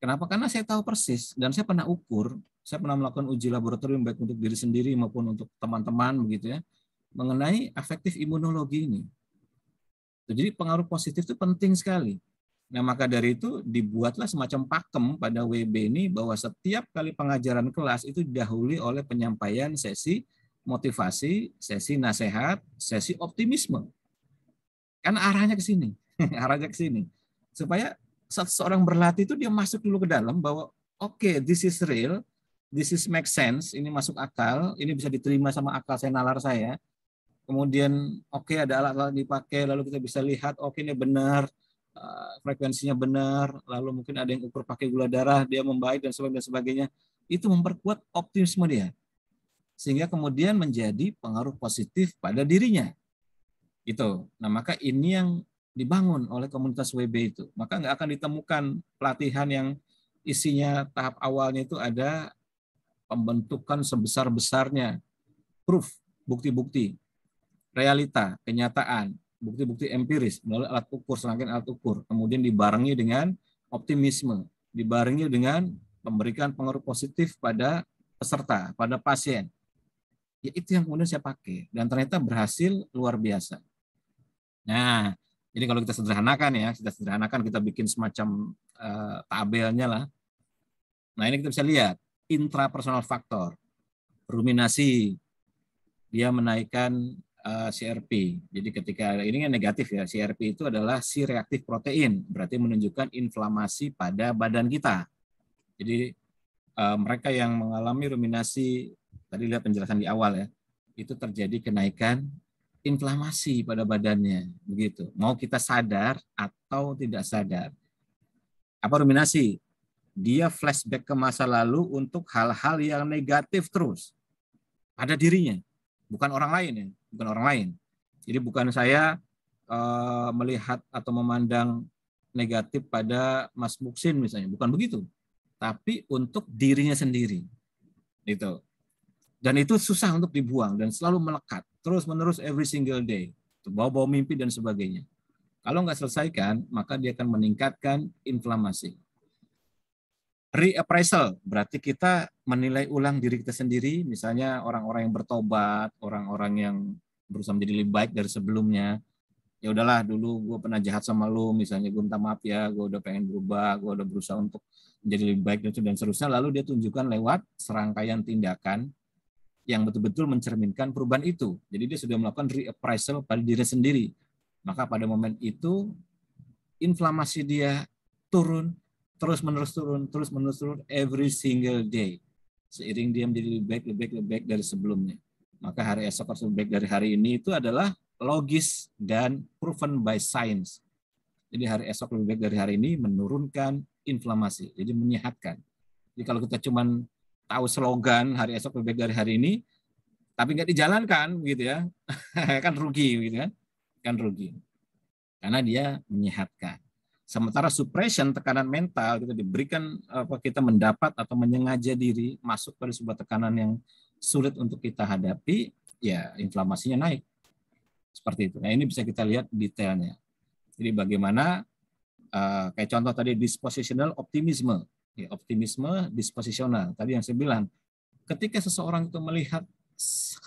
Kenapa? Karena saya tahu persis dan saya pernah ukur, saya pernah melakukan uji laboratorium baik untuk diri sendiri maupun untuk teman-teman begitu ya mengenai efektif imunologi ini. Jadi pengaruh positif itu penting sekali. Nah maka dari itu dibuatlah semacam pakem pada WB ini bahwa setiap kali pengajaran kelas itu didahului oleh penyampaian sesi motivasi, sesi nasihat, sesi optimisme. Karena arahnya ke sini, arahnya ke sini supaya saat seorang berlatih itu dia masuk dulu ke dalam bahwa oke okay, this is real, this is make sense, ini masuk akal, ini bisa diterima sama akal saya nalar saya. Kemudian oke okay, ada alat-alat dipakai, lalu kita bisa lihat oke okay, ini benar, eh, frekuensinya benar, lalu mungkin ada yang ukur pakai gula darah, dia membaik dan sebagainya. Itu memperkuat optimisme dia. Sehingga kemudian menjadi pengaruh positif pada dirinya. Itu. Nah, maka ini yang dibangun oleh komunitas WB itu. Maka nggak akan ditemukan pelatihan yang isinya tahap awalnya itu ada pembentukan sebesar-besarnya proof, bukti-bukti, realita, kenyataan, bukti-bukti empiris melalui alat ukur, serangkaian alat ukur. Kemudian dibarengi dengan optimisme, dibarengi dengan memberikan pengaruh positif pada peserta, pada pasien. Ya itu yang kemudian saya pakai dan ternyata berhasil luar biasa. Nah, ini kalau kita sederhanakan ya, kita sederhanakan kita bikin semacam uh, tabelnya lah. Nah ini kita bisa lihat intrapersonal faktor, ruminasi, dia menaikkan uh, eh, CRP. Jadi ketika ini yang negatif ya, CRP itu adalah si reaktif protein, berarti menunjukkan inflamasi pada badan kita. Jadi uh, mereka yang mengalami ruminasi tadi lihat penjelasan di awal ya, itu terjadi kenaikan inflamasi pada badannya, begitu. Mau kita sadar atau tidak sadar. Apa ruminasi? Dia flashback ke masa lalu untuk hal-hal yang negatif terus pada dirinya, bukan orang lain ya, bukan orang lain. Jadi bukan saya e, melihat atau memandang negatif pada Mas Muksin misalnya, bukan begitu. Tapi untuk dirinya sendiri. Itu. Dan itu susah untuk dibuang dan selalu melekat terus-menerus every single day, bawa-bawa mimpi dan sebagainya. Kalau nggak selesaikan, maka dia akan meningkatkan inflamasi. Reappraisal berarti kita menilai ulang diri kita sendiri, misalnya orang-orang yang bertobat, orang-orang yang berusaha menjadi lebih baik dari sebelumnya. Ya udahlah, dulu gue pernah jahat sama lu, misalnya gue minta maaf ya, gue udah pengen berubah, gue udah berusaha untuk menjadi lebih baik dan seterusnya. Lalu dia tunjukkan lewat serangkaian tindakan yang betul-betul mencerminkan perubahan itu. Jadi dia sudah melakukan reappraisal pada diri sendiri. Maka pada momen itu inflamasi dia turun, terus-menerus turun, terus-menerus turun every single day. Seiring dia menjadi lebih baik, lebih baik, lebih baik dari sebelumnya. Maka hari esok harus lebih baik dari hari ini itu adalah logis dan proven by science. Jadi hari esok lebih baik dari hari ini menurunkan inflamasi, jadi menyehatkan. Jadi kalau kita cuman tahu slogan hari esok lebih baik dari hari ini, tapi nggak dijalankan gitu ya, kan rugi gitu kan, kan rugi. Karena dia menyehatkan. Sementara suppression tekanan mental kita gitu, diberikan apa kita mendapat atau menyengaja diri masuk pada sebuah tekanan yang sulit untuk kita hadapi, ya inflamasinya naik. Seperti itu. Nah, ini bisa kita lihat detailnya. Jadi bagaimana eh, kayak contoh tadi dispositional optimisme ya, optimisme disposisional. Tadi yang saya bilang, ketika seseorang itu melihat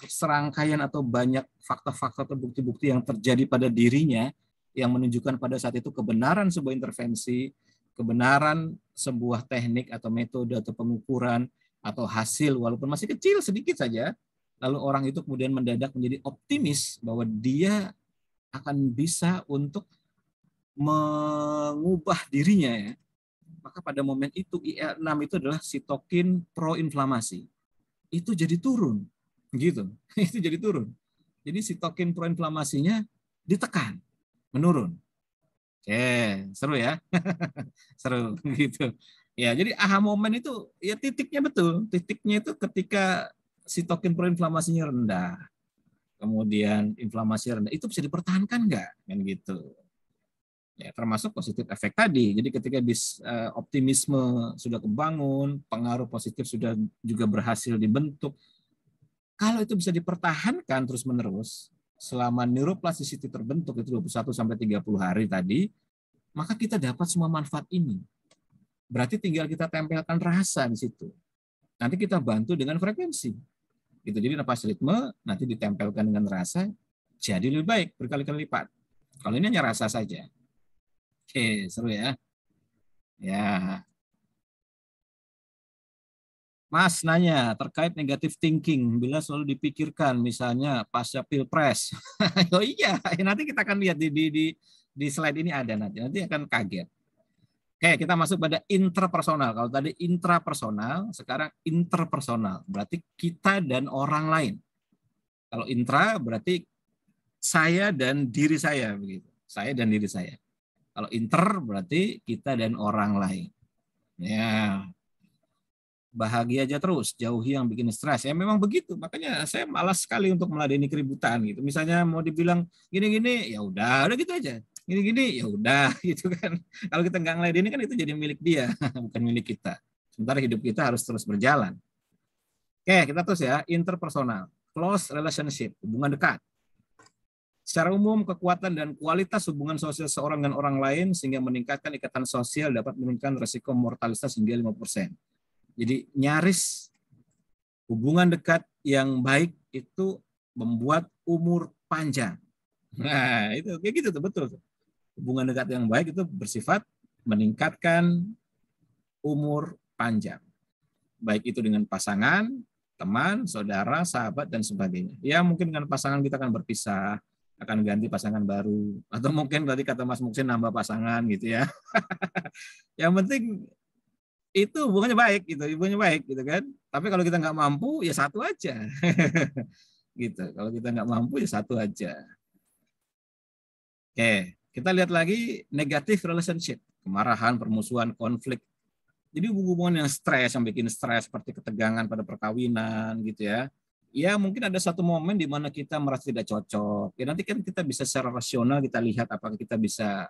serangkaian atau banyak fakta-fakta atau bukti-bukti yang terjadi pada dirinya yang menunjukkan pada saat itu kebenaran sebuah intervensi, kebenaran sebuah teknik atau metode atau pengukuran atau hasil walaupun masih kecil sedikit saja, lalu orang itu kemudian mendadak menjadi optimis bahwa dia akan bisa untuk mengubah dirinya ya maka pada momen itu IL6 e itu adalah sitokin proinflamasi. Itu jadi turun. Gitu. itu jadi turun. Jadi sitokin proinflamasinya ditekan, menurun. Oke, seru ya. seru gitu. Ya, jadi aha momen itu ya titiknya betul. Titiknya itu ketika sitokin proinflamasinya rendah. Kemudian inflamasi rendah. Itu bisa dipertahankan nggak? Kan gitu ya, termasuk positif efek tadi. Jadi ketika bis, eh, optimisme sudah kebangun, pengaruh positif sudah juga berhasil dibentuk, kalau itu bisa dipertahankan terus-menerus selama neuroplasticity terbentuk itu 21 sampai 30 hari tadi, maka kita dapat semua manfaat ini. Berarti tinggal kita tempelkan rasa di situ. Nanti kita bantu dengan frekuensi. Gitu. Jadi napas ritme nanti ditempelkan dengan rasa jadi lebih baik berkali-kali lipat. Kalau ini hanya rasa saja Oke, seru ya. Ya. Mas nanya terkait negatif thinking bila selalu dipikirkan misalnya pasca pilpres. oh iya, ya nanti kita akan lihat di di di, di slide ini ada nanti. Nanti akan kaget. Oke, kita masuk pada intrapersonal. Kalau tadi intrapersonal, sekarang interpersonal. Berarti kita dan orang lain. Kalau intra berarti saya dan diri saya begitu. Saya dan diri saya. Kalau inter berarti kita dan orang lain. Ya. Bahagia aja terus, jauhi yang bikin stres. Ya memang begitu. Makanya saya malas sekali untuk meladeni keributan gitu. Misalnya mau dibilang gini-gini, ya udah, udah gitu aja. Gini-gini, ya udah gitu kan. Kalau kita nggak ngeladeni kan itu jadi milik dia, bukan milik kita. Sementara hidup kita harus terus berjalan. Oke, kita terus ya. Interpersonal, close relationship, hubungan dekat Secara umum, kekuatan dan kualitas hubungan sosial seorang dengan orang lain sehingga meningkatkan ikatan sosial dapat menurunkan resiko mortalitas hingga 5%. Jadi nyaris hubungan dekat yang baik itu membuat umur panjang. Nah, itu kayak gitu tuh betul Hubungan dekat yang baik itu bersifat meningkatkan umur panjang. Baik itu dengan pasangan, teman, saudara, sahabat dan sebagainya. Ya mungkin dengan pasangan kita akan berpisah, akan ganti pasangan baru atau mungkin tadi kata Mas Muksin nambah pasangan gitu ya. yang penting itu hubungannya baik gitu, ibunya baik gitu kan. Tapi kalau kita nggak mampu ya satu aja. gitu. Kalau kita nggak mampu ya satu aja. Oke, kita lihat lagi negatif relationship, kemarahan, permusuhan, konflik. Jadi hubungan yang stres yang bikin stres seperti ketegangan pada perkawinan gitu ya ya mungkin ada satu momen di mana kita merasa tidak cocok. Ya nanti kan kita bisa secara rasional kita lihat apakah kita bisa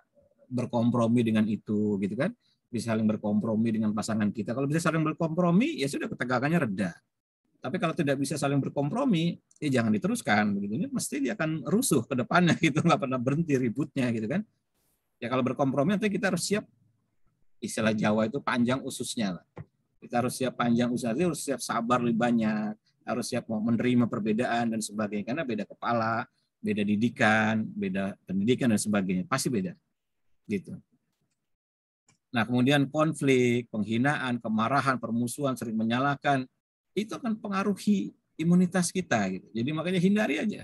berkompromi dengan itu gitu kan. Bisa saling berkompromi dengan pasangan kita. Kalau bisa saling berkompromi ya sudah ketegangannya reda. Tapi kalau tidak bisa saling berkompromi, ya jangan diteruskan begitu. Ini mesti dia akan rusuh ke depannya gitu, nggak pernah berhenti ributnya gitu kan. Ya kalau berkompromi nanti kita harus siap istilah Jawa itu panjang ususnya lah. Kita harus siap panjang ususnya, harus siap sabar lebih banyak harus siap mau menerima perbedaan dan sebagainya karena beda kepala, beda didikan, beda pendidikan dan sebagainya pasti beda gitu. Nah kemudian konflik, penghinaan, kemarahan, permusuhan, sering menyalahkan itu akan pengaruhi imunitas kita gitu. Jadi makanya hindari aja.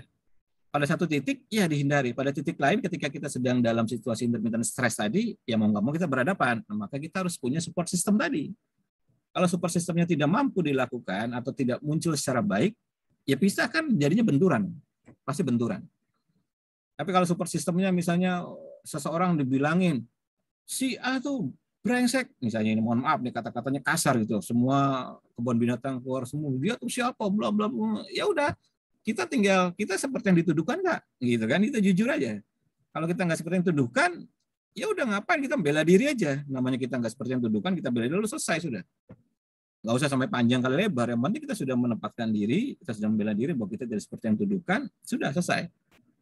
Pada satu titik ya dihindari, pada titik lain ketika kita sedang dalam situasi intermittent stress tadi ya mau nggak mau kita berhadapan, nah, maka kita harus punya support system tadi kalau super sistemnya tidak mampu dilakukan atau tidak muncul secara baik, ya pisah kan jadinya benturan. Pasti benturan. Tapi kalau super sistemnya misalnya seseorang dibilangin, si A tuh brengsek, misalnya ini mohon maaf nih kata-katanya kasar gitu, semua kebun binatang keluar semua, dia tuh siapa, bla bla bla, ya udah kita tinggal kita seperti yang dituduhkan nggak, gitu kan, kita jujur aja. Kalau kita nggak seperti yang dituduhkan, ya udah ngapain kita bela diri aja. Namanya kita nggak seperti yang tuduhkan, kita bela diri lalu selesai sudah. Nggak usah sampai panjang kali lebar. Yang penting kita sudah menempatkan diri, kita sudah membela diri bahwa kita tidak seperti yang tuduhkan, sudah selesai.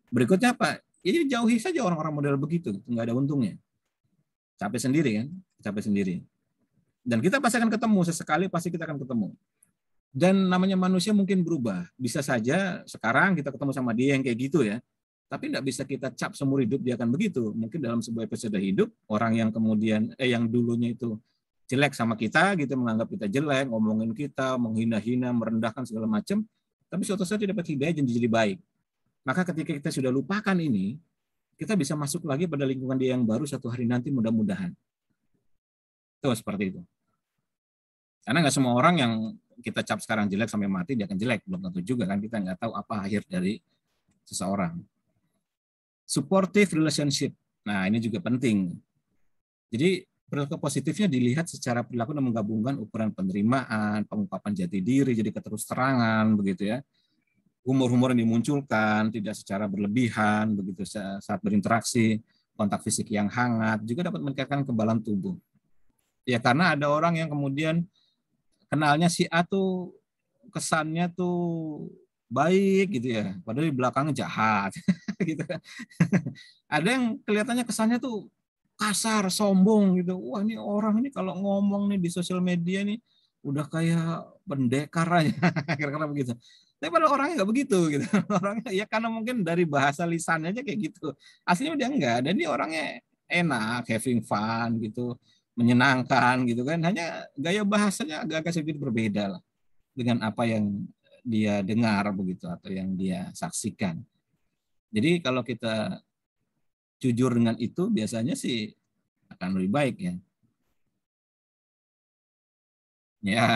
Berikutnya apa? Ya jauhi saja orang-orang model begitu, nggak ada untungnya. Capek sendiri kan, capek sendiri. Dan kita pasti akan ketemu, sesekali pasti kita akan ketemu dan namanya manusia mungkin berubah. Bisa saja sekarang kita ketemu sama dia yang kayak gitu ya tapi tidak bisa kita cap seumur hidup dia akan begitu. Mungkin dalam sebuah episode hidup orang yang kemudian eh yang dulunya itu jelek sama kita gitu menganggap kita jelek, ngomongin kita, menghina-hina, merendahkan segala macam, tapi suatu saat dia dapat hidayah jadi jadi baik. Maka ketika kita sudah lupakan ini, kita bisa masuk lagi pada lingkungan dia yang baru satu hari nanti mudah-mudahan. Itu seperti itu. Karena nggak semua orang yang kita cap sekarang jelek sampai mati dia akan jelek belum tentu juga kan kita nggak tahu apa akhir dari seseorang supportive relationship. Nah, ini juga penting. Jadi, perilaku positifnya dilihat secara perilaku dan menggabungkan ukuran penerimaan, pengungkapan jati diri, jadi keterusterangan, begitu ya. Humor-humor yang dimunculkan, tidak secara berlebihan, begitu saat berinteraksi, kontak fisik yang hangat, juga dapat meningkatkan kebalan tubuh. Ya, karena ada orang yang kemudian kenalnya si A tuh kesannya tuh baik gitu ya padahal di belakangnya jahat gitu kan. ada yang kelihatannya kesannya tuh kasar sombong gitu wah ini orang ini kalau ngomong nih di sosial media nih udah kayak pendekar aja kira-kira begitu tapi padahal orangnya nggak begitu gitu orangnya ya karena mungkin dari bahasa lisannya aja kayak gitu aslinya dia enggak dan dia orangnya enak having fun gitu menyenangkan gitu kan hanya gaya bahasanya agak-agak sedikit berbeda lah dengan apa yang dia dengar begitu atau yang dia saksikan. Jadi kalau kita jujur dengan itu biasanya sih akan lebih baik ya. Ya.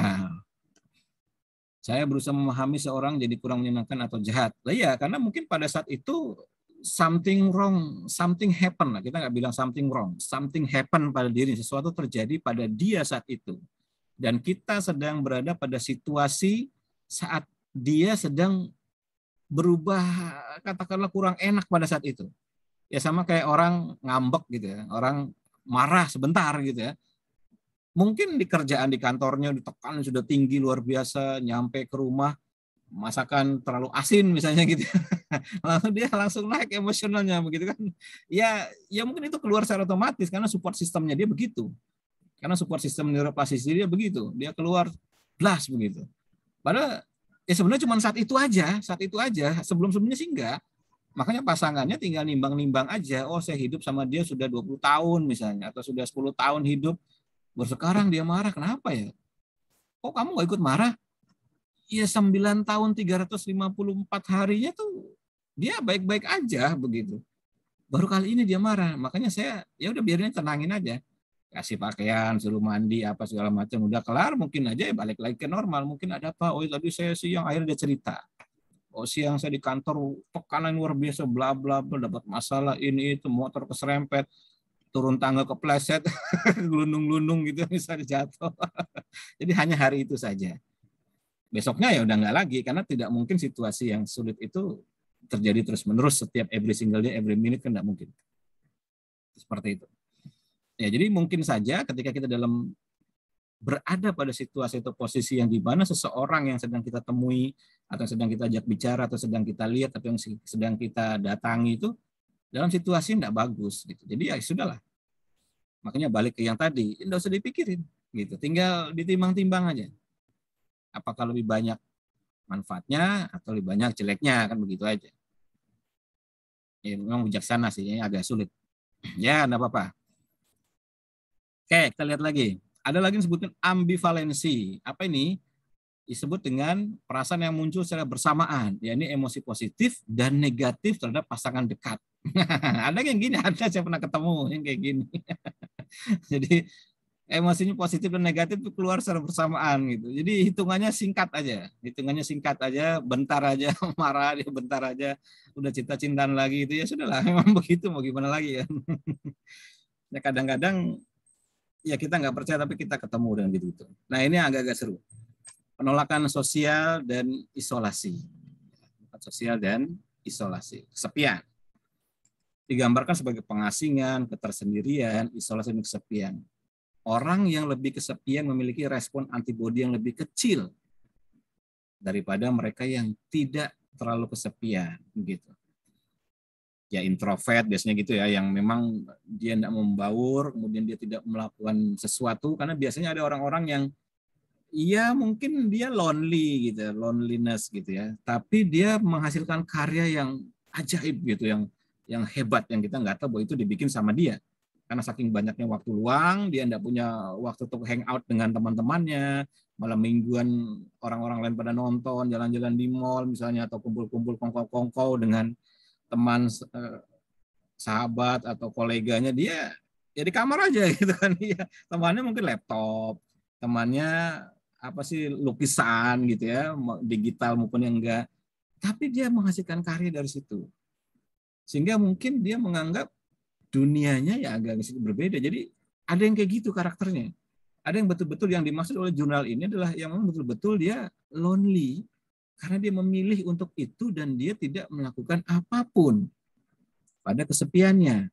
Saya berusaha memahami seorang jadi kurang menyenangkan atau jahat. Lah ya, karena mungkin pada saat itu something wrong, something happen lah. Kita nggak bilang something wrong, something happen pada diri, sesuatu terjadi pada dia saat itu. Dan kita sedang berada pada situasi saat dia sedang berubah katakanlah kurang enak pada saat itu. Ya sama kayak orang ngambek gitu ya, orang marah sebentar gitu ya. Mungkin di kerjaan di kantornya ditekan sudah tinggi luar biasa, nyampe ke rumah masakan terlalu asin misalnya gitu. lalu dia langsung naik emosionalnya begitu kan. Ya ya mungkin itu keluar secara otomatis karena support sistemnya dia begitu. Karena support sistem neuroplastis dia begitu, dia keluar blas begitu. Padahal ya sebenarnya cuma saat itu aja, saat itu aja. Sebelum-sebelumnya sih enggak. Makanya pasangannya tinggal nimbang-nimbang aja. Oh, saya hidup sama dia sudah 20 tahun misalnya atau sudah 10 tahun hidup. Baru sekarang dia marah, kenapa ya? Kok kamu gak ikut marah? Ya 9 tahun 354 harinya tuh dia baik-baik aja begitu. Baru kali ini dia marah. Makanya saya ya udah biarin tenangin aja kasih pakaian, suruh mandi, apa segala macam. Udah kelar, mungkin aja ya balik lagi ke normal. Mungkin ada apa, oh tadi saya siang, akhirnya dia cerita. Oh siang saya di kantor tekanan luar biasa, bla bla bla, dapat masalah ini itu, motor keserempet, turun tangga kepleset, gelundung-gelundung gitu misalnya jatuh. Jadi hanya hari itu saja. Besoknya ya udah nggak lagi, karena tidak mungkin situasi yang sulit itu terjadi terus-menerus setiap every single day, every minute kan nggak mungkin. Seperti itu. Ya, jadi mungkin saja ketika kita dalam berada pada situasi atau posisi yang di mana seseorang yang sedang kita temui atau sedang kita ajak bicara atau sedang kita lihat atau yang sedang kita datangi itu dalam situasi tidak bagus gitu. Jadi ya sudahlah. Makanya balik ke yang tadi, tidak usah dipikirin gitu. Tinggal ditimbang-timbang aja. Apakah lebih banyak manfaatnya atau lebih banyak jeleknya kan begitu aja. Ya memang bijaksana sih, ya, agak sulit. Ya, enggak apa-apa. Oke, kita lihat lagi. Ada lagi yang disebutkan ambivalensi. Apa ini? Disebut dengan perasaan yang muncul secara bersamaan, Ya ini emosi positif dan negatif terhadap pasangan dekat. ada yang gini, ada saya pernah ketemu yang kayak gini. Jadi emosinya positif dan negatif keluar secara bersamaan gitu. Jadi hitungannya singkat aja, hitungannya singkat aja, bentar aja marah dia, bentar aja udah cinta-cintaan lagi itu ya sudahlah memang begitu mau gimana lagi Ya. ya kadang-kadang ya kita nggak percaya tapi kita ketemu dengan gitu gitu. Nah ini agak-agak seru. Penolakan sosial dan isolasi. Penolakan sosial dan isolasi. Kesepian. Digambarkan sebagai pengasingan, ketersendirian, isolasi dan kesepian. Orang yang lebih kesepian memiliki respon antibodi yang lebih kecil daripada mereka yang tidak terlalu kesepian. Gitu ya introvert biasanya gitu ya yang memang dia tidak membaur kemudian dia tidak melakukan sesuatu karena biasanya ada orang-orang yang Iya mungkin dia lonely gitu, loneliness gitu ya. Tapi dia menghasilkan karya yang ajaib gitu, yang yang hebat yang kita nggak tahu bahwa itu dibikin sama dia. Karena saking banyaknya waktu luang, dia tidak punya waktu untuk hangout dengan teman-temannya, malam mingguan orang-orang lain pada nonton, jalan-jalan di mall misalnya atau kumpul-kumpul kongkow-kongkow dengan teman eh, sahabat atau koleganya dia ya di kamar aja gitu kan ya temannya mungkin laptop temannya apa sih lukisan gitu ya digital maupun yang enggak tapi dia menghasilkan karya dari situ sehingga mungkin dia menganggap dunianya ya agak berbeda jadi ada yang kayak gitu karakternya ada yang betul-betul yang dimaksud oleh jurnal ini adalah yang betul-betul dia lonely karena dia memilih untuk itu dan dia tidak melakukan apapun pada kesepiannya.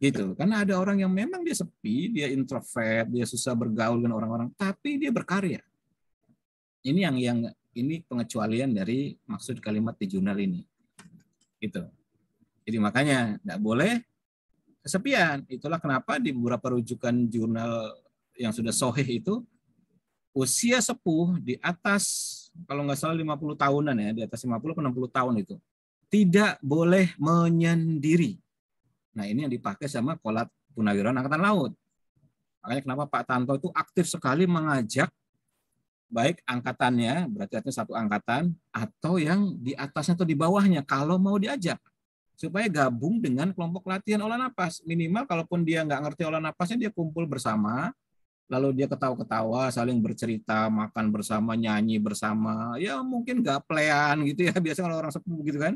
Gitu. Karena ada orang yang memang dia sepi, dia introvert, dia susah bergaul dengan orang-orang, tapi dia berkarya. Ini yang yang ini pengecualian dari maksud kalimat di jurnal ini. Gitu. Jadi makanya tidak boleh kesepian. Itulah kenapa di beberapa rujukan jurnal yang sudah sohih itu usia sepuh di atas kalau nggak salah 50 tahunan ya, di atas 50 atau 60 tahun itu. Tidak boleh menyendiri. Nah, ini yang dipakai sama Kolat Punawiran Angkatan Laut. Makanya kenapa Pak Tanto itu aktif sekali mengajak baik angkatannya, berarti artinya satu angkatan, atau yang di atasnya atau di bawahnya, kalau mau diajak. Supaya gabung dengan kelompok latihan olah napas. Minimal kalaupun dia nggak ngerti olah napasnya, dia kumpul bersama, lalu dia ketawa-ketawa, saling bercerita, makan bersama, nyanyi bersama, ya mungkin nggak pelayan gitu ya, biasanya kalau orang sepuh gitu kan,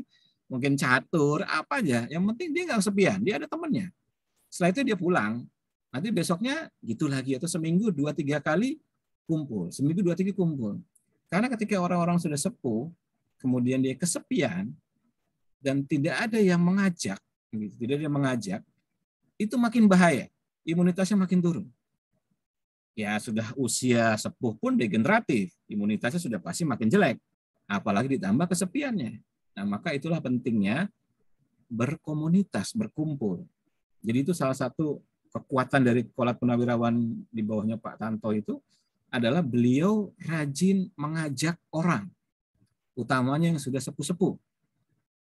mungkin catur, apa aja, yang penting dia nggak kesepian, dia ada temennya. Setelah itu dia pulang, nanti besoknya gitu lagi, atau seminggu dua tiga kali kumpul, seminggu dua tiga kumpul. Karena ketika orang-orang sudah sepuh, kemudian dia kesepian, dan tidak ada yang mengajak, gitu, tidak ada yang mengajak, itu makin bahaya, imunitasnya makin turun ya sudah usia sepuh pun degeneratif, imunitasnya sudah pasti makin jelek, apalagi ditambah kesepiannya. Nah, maka itulah pentingnya berkomunitas, berkumpul. Jadi itu salah satu kekuatan dari Kolat penawirawan di bawahnya Pak Tanto itu adalah beliau rajin mengajak orang, utamanya yang sudah sepuh-sepuh.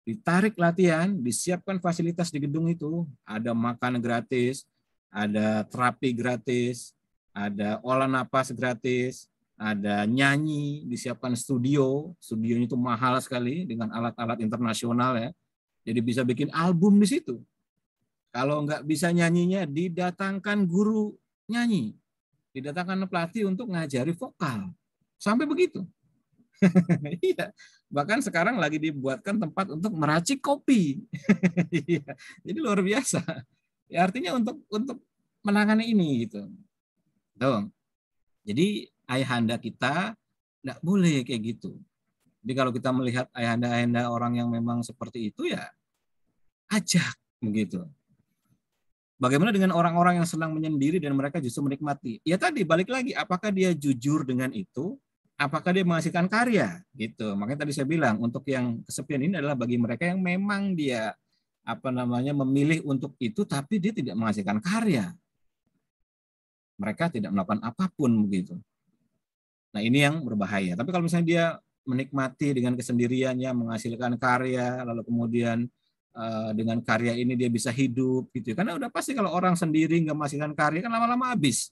Ditarik latihan, disiapkan fasilitas di gedung itu, ada makan gratis, ada terapi gratis, ada olah napas gratis, ada nyanyi, disiapkan studio, studionya itu mahal sekali dengan alat-alat internasional ya. Jadi bisa bikin album di situ. Kalau nggak bisa nyanyinya, didatangkan guru nyanyi, didatangkan pelatih untuk ngajari vokal. Sampai begitu. iya. Bahkan sekarang lagi dibuatkan tempat untuk meracik kopi. Iya. Jadi luar biasa. Ya, artinya untuk untuk menangani ini gitu. Dong. Jadi ayahanda kita tidak boleh kayak gitu. Jadi kalau kita melihat ayahanda-ayahanda orang yang memang seperti itu ya ajak begitu. Bagaimana dengan orang-orang yang senang menyendiri dan mereka justru menikmati? Ya tadi balik lagi, apakah dia jujur dengan itu? Apakah dia menghasilkan karya? Gitu. Makanya tadi saya bilang untuk yang kesepian ini adalah bagi mereka yang memang dia apa namanya memilih untuk itu tapi dia tidak menghasilkan karya mereka tidak melakukan apapun begitu. Nah ini yang berbahaya. Tapi kalau misalnya dia menikmati dengan kesendiriannya, menghasilkan karya, lalu kemudian eh, dengan karya ini dia bisa hidup gitu. Ya. Karena udah pasti kalau orang sendiri nggak menghasilkan karya kan lama-lama habis.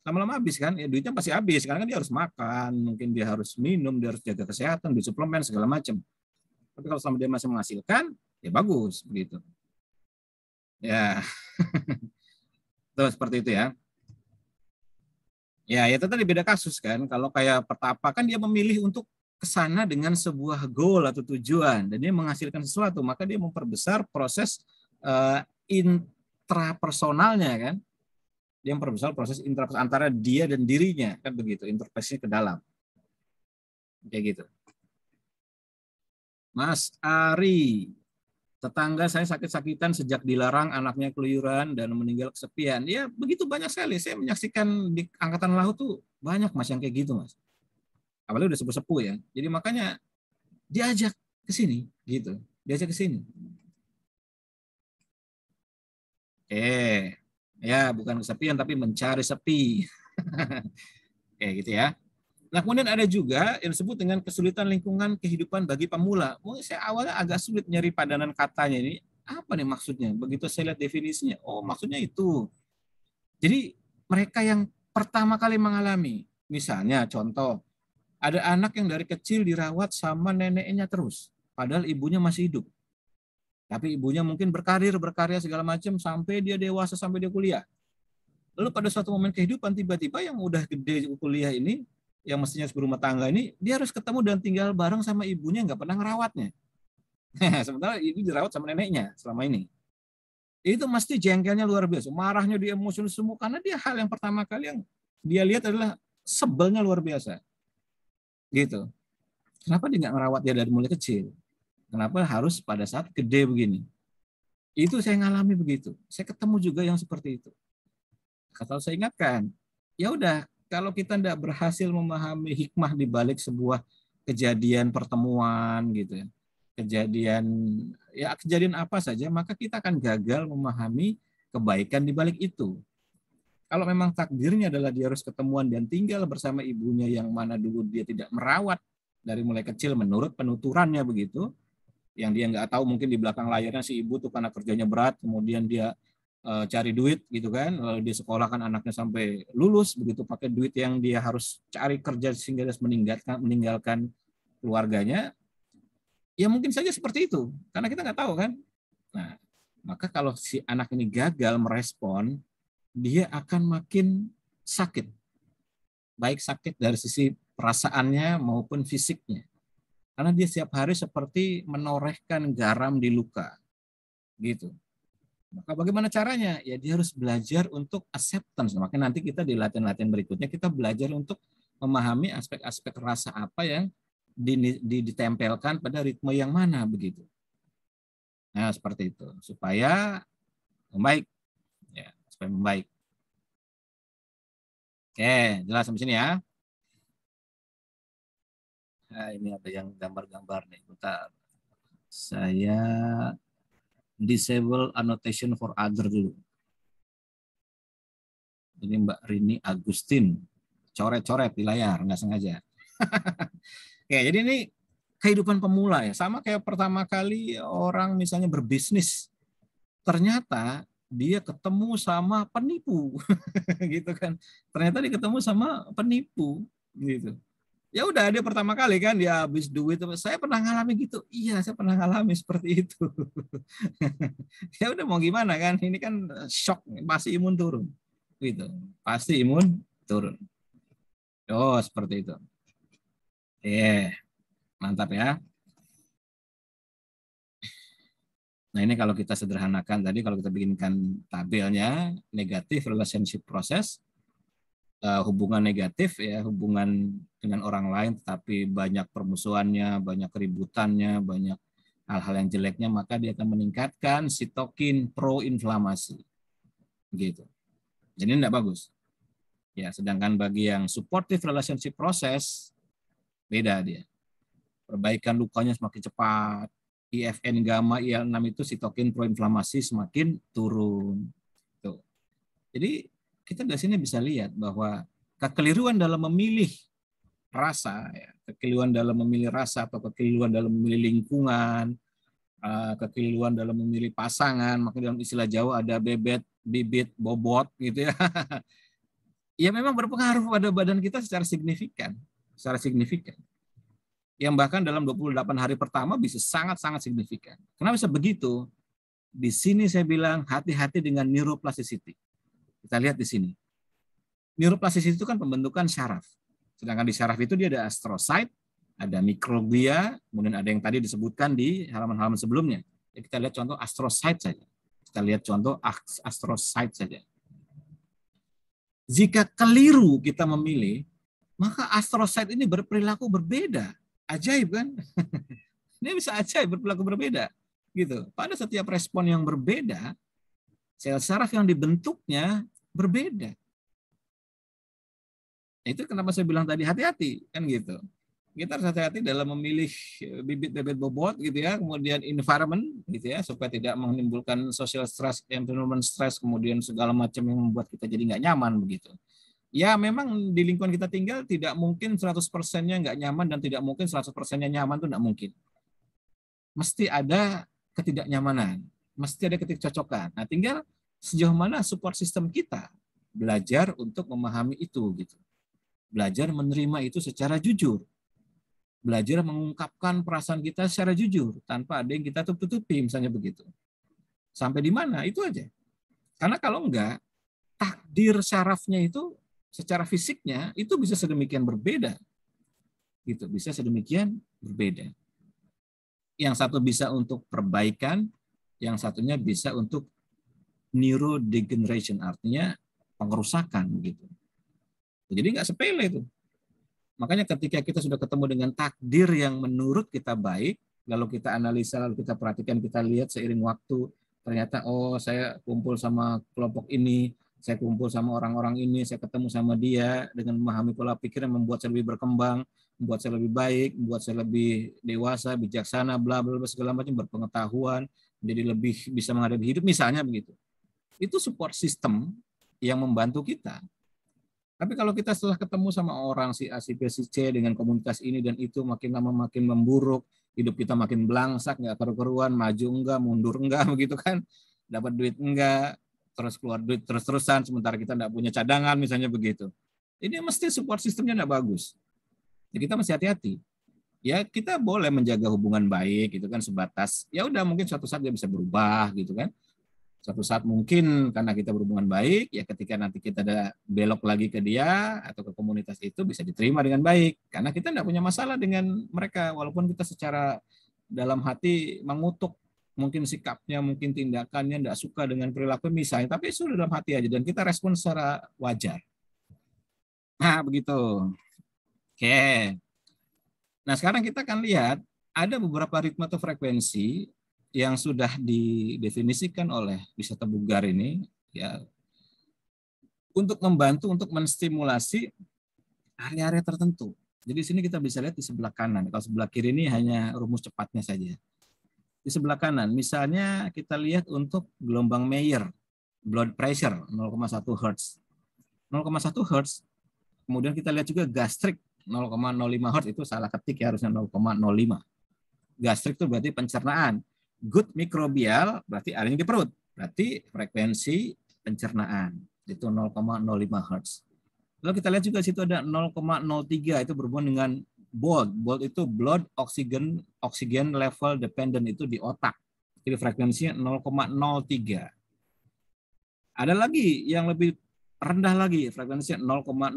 Lama-lama habis kan, ya duitnya pasti habis. Karena kan dia harus makan, mungkin dia harus minum, dia harus jaga kesehatan, beli suplemen segala macam. Tapi kalau selama dia masih menghasilkan, ya bagus begitu. Ya, terus seperti itu ya. Ya, ya tadi beda kasus kan. Kalau kayak Pertapa kan dia memilih untuk ke sana dengan sebuah goal atau tujuan dan dia menghasilkan sesuatu, maka dia memperbesar proses uh, intrapersonalnya kan. Dia memperbesar proses intrapersonal antara dia dan dirinya kan begitu, introspeksinya ke dalam. Kayak gitu. Mas Ari, Tetangga saya sakit-sakitan sejak dilarang anaknya keluyuran dan meninggal kesepian. Ya begitu banyak sekali. Saya menyaksikan di angkatan laut tuh banyak mas yang kayak gitu mas. Apalagi udah sepuh-sepuh ya. Jadi makanya diajak ke sini gitu. Diajak ke sini. Eh, ya bukan kesepian tapi mencari sepi. oke gitu ya. Nah, kemudian ada juga yang disebut dengan kesulitan lingkungan kehidupan bagi pemula. Mungkin saya awalnya agak sulit nyari padanan katanya ini. Apa nih maksudnya? Begitu saya lihat definisinya, oh maksudnya itu. Jadi mereka yang pertama kali mengalami, misalnya contoh, ada anak yang dari kecil dirawat sama neneknya terus, padahal ibunya masih hidup. Tapi ibunya mungkin berkarir, berkarya segala macam sampai dia dewasa, sampai dia kuliah. Lalu pada suatu momen kehidupan tiba-tiba yang udah gede kuliah ini yang mestinya berumah tangga ini dia harus ketemu dan tinggal bareng sama ibunya nggak pernah ngerawatnya. Sementara ini dirawat sama neneknya selama ini. Itu mesti jengkelnya luar biasa. Marahnya dia emosi semua karena dia hal yang pertama kali yang dia lihat adalah sebelnya luar biasa. Gitu. Kenapa dia nggak ngerawat dia dari mulai kecil? Kenapa harus pada saat gede begini? Itu saya ngalami begitu. Saya ketemu juga yang seperti itu. Kalau saya ingatkan, ya udah kalau kita tidak berhasil memahami hikmah di balik sebuah kejadian pertemuan gitu ya, kejadian ya kejadian apa saja, maka kita akan gagal memahami kebaikan di balik itu. Kalau memang takdirnya adalah dia harus ketemuan dan tinggal bersama ibunya yang mana dulu dia tidak merawat dari mulai kecil menurut penuturannya begitu, yang dia nggak tahu mungkin di belakang layarnya si ibu tuh karena kerjanya berat, kemudian dia Eh, cari duit gitu kan lalu eh, dia sekolahkan anaknya sampai lulus begitu pakai duit yang dia harus cari kerja sehingga dia meninggalkan meninggalkan keluarganya ya mungkin saja seperti itu karena kita nggak tahu kan nah maka kalau si anak ini gagal merespon dia akan makin sakit baik sakit dari sisi perasaannya maupun fisiknya karena dia setiap hari seperti menorehkan garam di luka gitu maka bagaimana caranya? Ya dia harus belajar untuk acceptance. Maka nanti kita di latihan-latihan berikutnya kita belajar untuk memahami aspek-aspek rasa apa yang ditempelkan pada ritme yang mana begitu. Nah seperti itu supaya membaik, ya supaya membaik. Oke, jelas sampai sini ya. Nah, ini ada yang gambar-gambar nih. Bentar. Saya disable annotation for other dulu. Ini Mbak Rini Agustin. Coret-coret di layar, nggak sengaja. Oke, jadi ini kehidupan pemula ya. Sama kayak pertama kali orang misalnya berbisnis. Ternyata dia ketemu sama penipu gitu kan ternyata dia ketemu sama penipu gitu ya udah dia pertama kali kan dia habis duit saya pernah ngalami gitu iya saya pernah ngalami seperti itu ya udah mau gimana kan ini kan eh, shock pasti imun turun gitu pasti imun turun oh seperti itu iya yeah. mantap ya nah ini kalau kita sederhanakan tadi kalau kita bikinkan tabelnya negatif relationship process Eh, hubungan negatif ya hubungan dengan orang lain tetapi banyak permusuhannya banyak keributannya banyak hal-hal yang jeleknya maka dia akan meningkatkan sitokin proinflamasi gitu jadi tidak bagus ya sedangkan bagi yang supportive relationship proses beda dia perbaikan lukanya semakin cepat IFN gamma IL6 itu sitokin proinflamasi semakin turun tuh jadi kita dari sini bisa lihat bahwa kekeliruan dalam memilih rasa, ya, kekeliruan dalam memilih rasa atau kekeliruan dalam memilih lingkungan, eh, kekeliruan dalam memilih pasangan, maka dalam istilah Jawa ada bebet, bibit, bobot gitu ya. ya memang berpengaruh pada badan kita secara signifikan, secara signifikan. Yang bahkan dalam 28 hari pertama bisa sangat-sangat signifikan. Kenapa bisa begitu? Di sini saya bilang hati-hati dengan neuroplasticity. Kita lihat di sini. Neuroplasticity itu kan pembentukan saraf Sedangkan di saraf itu dia ada astrocyte, ada mikroglia, kemudian ada yang tadi disebutkan di halaman-halaman sebelumnya. Ya, kita lihat contoh astrocyte saja. Kita lihat contoh astrocyte saja. Jika keliru kita memilih, maka astrocyte ini berperilaku berbeda. Ajaib kan? ini bisa ajaib berperilaku berbeda gitu. Pada setiap respon yang berbeda, sel saraf yang dibentuknya berbeda. Itu kenapa saya bilang tadi hati-hati kan gitu. Kita harus hati-hati dalam memilih bibit-bibit eh, bobot gitu ya, kemudian environment gitu ya supaya tidak menimbulkan social stress, environment stress, kemudian segala macam yang membuat kita jadi nggak nyaman begitu. Ya memang di lingkungan kita tinggal tidak mungkin 100 persennya nggak nyaman dan tidak mungkin 100 persennya nyaman itu nggak mungkin. Mesti ada ketidaknyamanan, mesti ada ketidakcocokan. Nah tinggal sejauh mana support system kita belajar untuk memahami itu gitu. Belajar menerima itu secara jujur. Belajar mengungkapkan perasaan kita secara jujur tanpa ada yang kita tutup-tutupi misalnya begitu. Sampai di mana itu aja. Karena kalau enggak takdir syarafnya itu secara fisiknya itu bisa sedemikian berbeda. Gitu, bisa sedemikian berbeda. Yang satu bisa untuk perbaikan, yang satunya bisa untuk neurodegeneration artinya pengerusakan gitu. Jadi nggak sepele itu. Makanya ketika kita sudah ketemu dengan takdir yang menurut kita baik, lalu kita analisa, lalu kita perhatikan, kita lihat seiring waktu, ternyata oh saya kumpul sama kelompok ini, saya kumpul sama orang-orang ini, saya ketemu sama dia dengan memahami pola pikir yang membuat saya lebih berkembang, membuat saya lebih baik, membuat saya lebih dewasa, bijaksana, bla bla bla segala macam berpengetahuan, jadi lebih bisa menghadapi hidup misalnya begitu itu support system yang membantu kita. Tapi kalau kita setelah ketemu sama orang si A, si B, si C dengan komunitas ini dan itu makin lama makin memburuk, hidup kita makin belangsak, nggak keruan, maju enggak, mundur enggak, begitu kan? Dapat duit enggak, terus keluar duit terus-terusan, sementara kita nggak punya cadangan, misalnya begitu. Ini mesti support sistemnya nggak bagus. Ya kita mesti hati-hati. Ya kita boleh menjaga hubungan baik, gitu kan, sebatas. Ya udah mungkin suatu saat dia bisa berubah, gitu kan. Suatu saat mungkin karena kita berhubungan baik, ya ketika nanti kita ada belok lagi ke dia atau ke komunitas itu bisa diterima dengan baik. Karena kita tidak punya masalah dengan mereka, walaupun kita secara dalam hati mengutuk mungkin sikapnya, mungkin tindakannya tidak suka dengan perilaku misalnya, tapi sudah dalam hati aja dan kita respon secara wajar. Nah, begitu. Oke. Nah, sekarang kita akan lihat ada beberapa ritme atau frekuensi yang sudah didefinisikan oleh wisata bugar ini ya untuk membantu untuk menstimulasi area-area tertentu. Jadi di sini kita bisa lihat di sebelah kanan. Kalau sebelah kiri ini hanya rumus cepatnya saja. Di sebelah kanan, misalnya kita lihat untuk gelombang Mayer, blood pressure 0,1 Hz. 0,1 Hz, kemudian kita lihat juga gastrik 0,05 Hz, itu salah ketik ya, harusnya 0,05. Gastrik itu berarti pencernaan good microbial berarti adanya di perut. Berarti frekuensi pencernaan itu 0,05 Hz. Lalu kita lihat juga situ ada 0,03 itu berhubungan dengan BOLD. BOLD itu blood oxygen oxygen level dependent itu di otak. Jadi frekuensinya 0,03. Ada lagi yang lebih rendah lagi frekuensinya 0,01.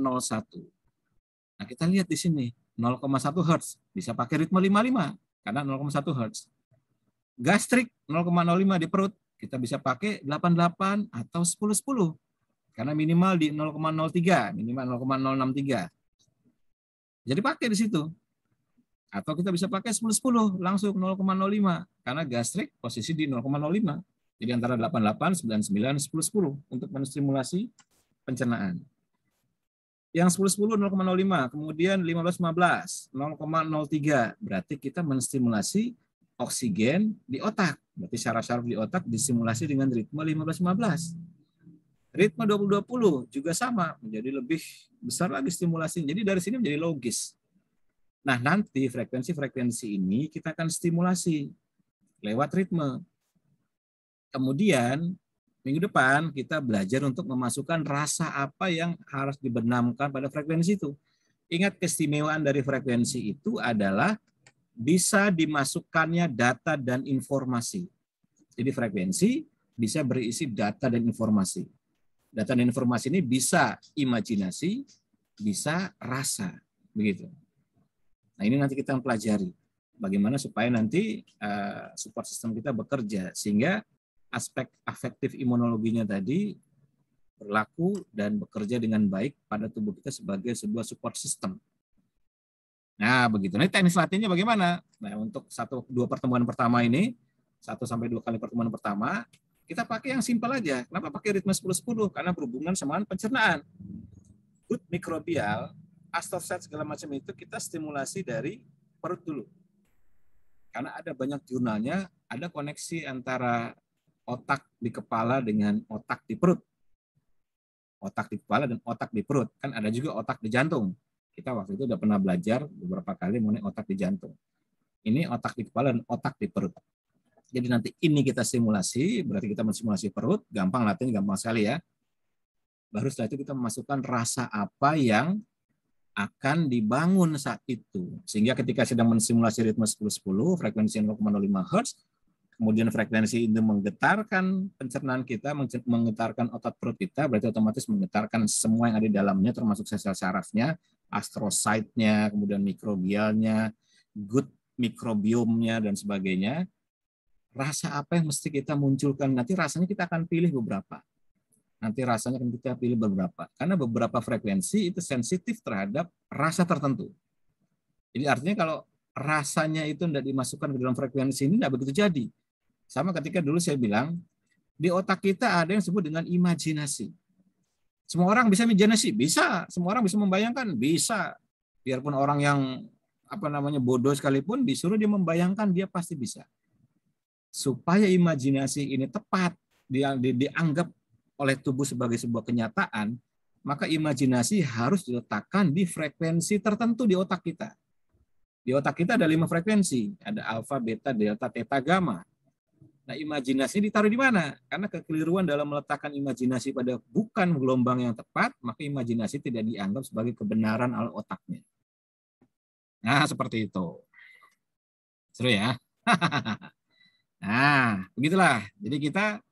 Nah, kita lihat di sini 0,1 Hz bisa pakai ritme 55 karena 0,1 Hz. Gastrik 0,05 di perut, kita bisa pakai 88 atau 1010 Karena minimal di 0,03, minimal 0,063. Jadi pakai di situ. Atau kita bisa pakai 1010 langsung 0,05 karena gastrik posisi di 0,05. Jadi antara 88, 99, 1010 untuk menstimulasi pencernaan. Yang 1010 10 0,05, kemudian 15 15 0,03. Berarti kita menstimulasi oksigen di otak. Berarti saraf-saraf di otak disimulasi dengan ritme 15-15. Ritme 20-20 juga sama, menjadi lebih besar lagi stimulasi. Jadi dari sini menjadi logis. Nah, nanti frekuensi-frekuensi ini kita akan stimulasi lewat ritme. Kemudian, minggu depan kita belajar untuk memasukkan rasa apa yang harus dibenamkan pada frekuensi itu. Ingat keistimewaan dari frekuensi itu adalah bisa dimasukkannya data dan informasi. Jadi frekuensi bisa berisi data dan informasi. Data dan informasi ini bisa imajinasi, bisa rasa, begitu. Nah ini nanti kita pelajari bagaimana supaya nanti eh, support system kita bekerja sehingga aspek afektif imunologinya tadi berlaku dan bekerja dengan baik pada tubuh kita sebagai sebuah support system. Nah, begitu. Nah, teknis latihnya bagaimana? Nah, untuk satu dua pertemuan pertama ini, satu sampai dua kali pertemuan pertama, kita pakai yang simpel aja. Kenapa pakai ritme 10-10? Karena berhubungan sama pencernaan. Good mikrobial, astrofet segala macam itu kita stimulasi dari perut dulu. Karena ada banyak jurnalnya, ada koneksi antara otak di kepala dengan otak di perut. Otak di kepala dan otak di perut. Kan ada juga otak di jantung kita waktu itu udah pernah belajar beberapa kali mengenai otak di jantung. Ini otak di kepala dan otak di perut. Jadi nanti ini kita simulasi, berarti kita mensimulasi perut, gampang latihan, gampang sekali ya. Baru setelah itu kita memasukkan rasa apa yang akan dibangun saat itu. Sehingga ketika sedang mensimulasi ritme 10-10, frekuensi 0,05 Hz, kemudian frekuensi itu menggetarkan pencernaan kita, menggetarkan otot perut kita, berarti otomatis menggetarkan semua yang ada di dalamnya, termasuk sel-sel sarafnya, astrocyte-nya, kemudian mikrobialnya, good mikrobiomnya dan sebagainya. Rasa apa yang mesti kita munculkan? Nanti rasanya kita akan pilih beberapa. Nanti rasanya akan kita pilih beberapa. Karena beberapa frekuensi itu sensitif terhadap rasa tertentu. Jadi artinya kalau rasanya itu tidak dimasukkan ke dalam frekuensi ini tidak begitu jadi. Sama ketika dulu saya bilang, di otak kita ada yang disebut dengan imajinasi. Semua orang bisa imajinasi? Bisa. Semua orang bisa membayangkan? Bisa. Biarpun orang yang apa namanya bodoh sekalipun disuruh dia membayangkan dia pasti bisa. Supaya imajinasi ini tepat dia di, dianggap oleh tubuh sebagai sebuah kenyataan, maka imajinasi harus diletakkan di frekuensi tertentu di otak kita. Di otak kita ada lima frekuensi, ada alfa, beta, delta, theta, gamma. Nah, imajinasi ditaruh di mana? Karena kekeliruan dalam meletakkan imajinasi pada bukan gelombang yang tepat, maka imajinasi tidak dianggap sebagai kebenaran al otaknya. Nah, seperti itu. Seru ya? nah, begitulah. Jadi kita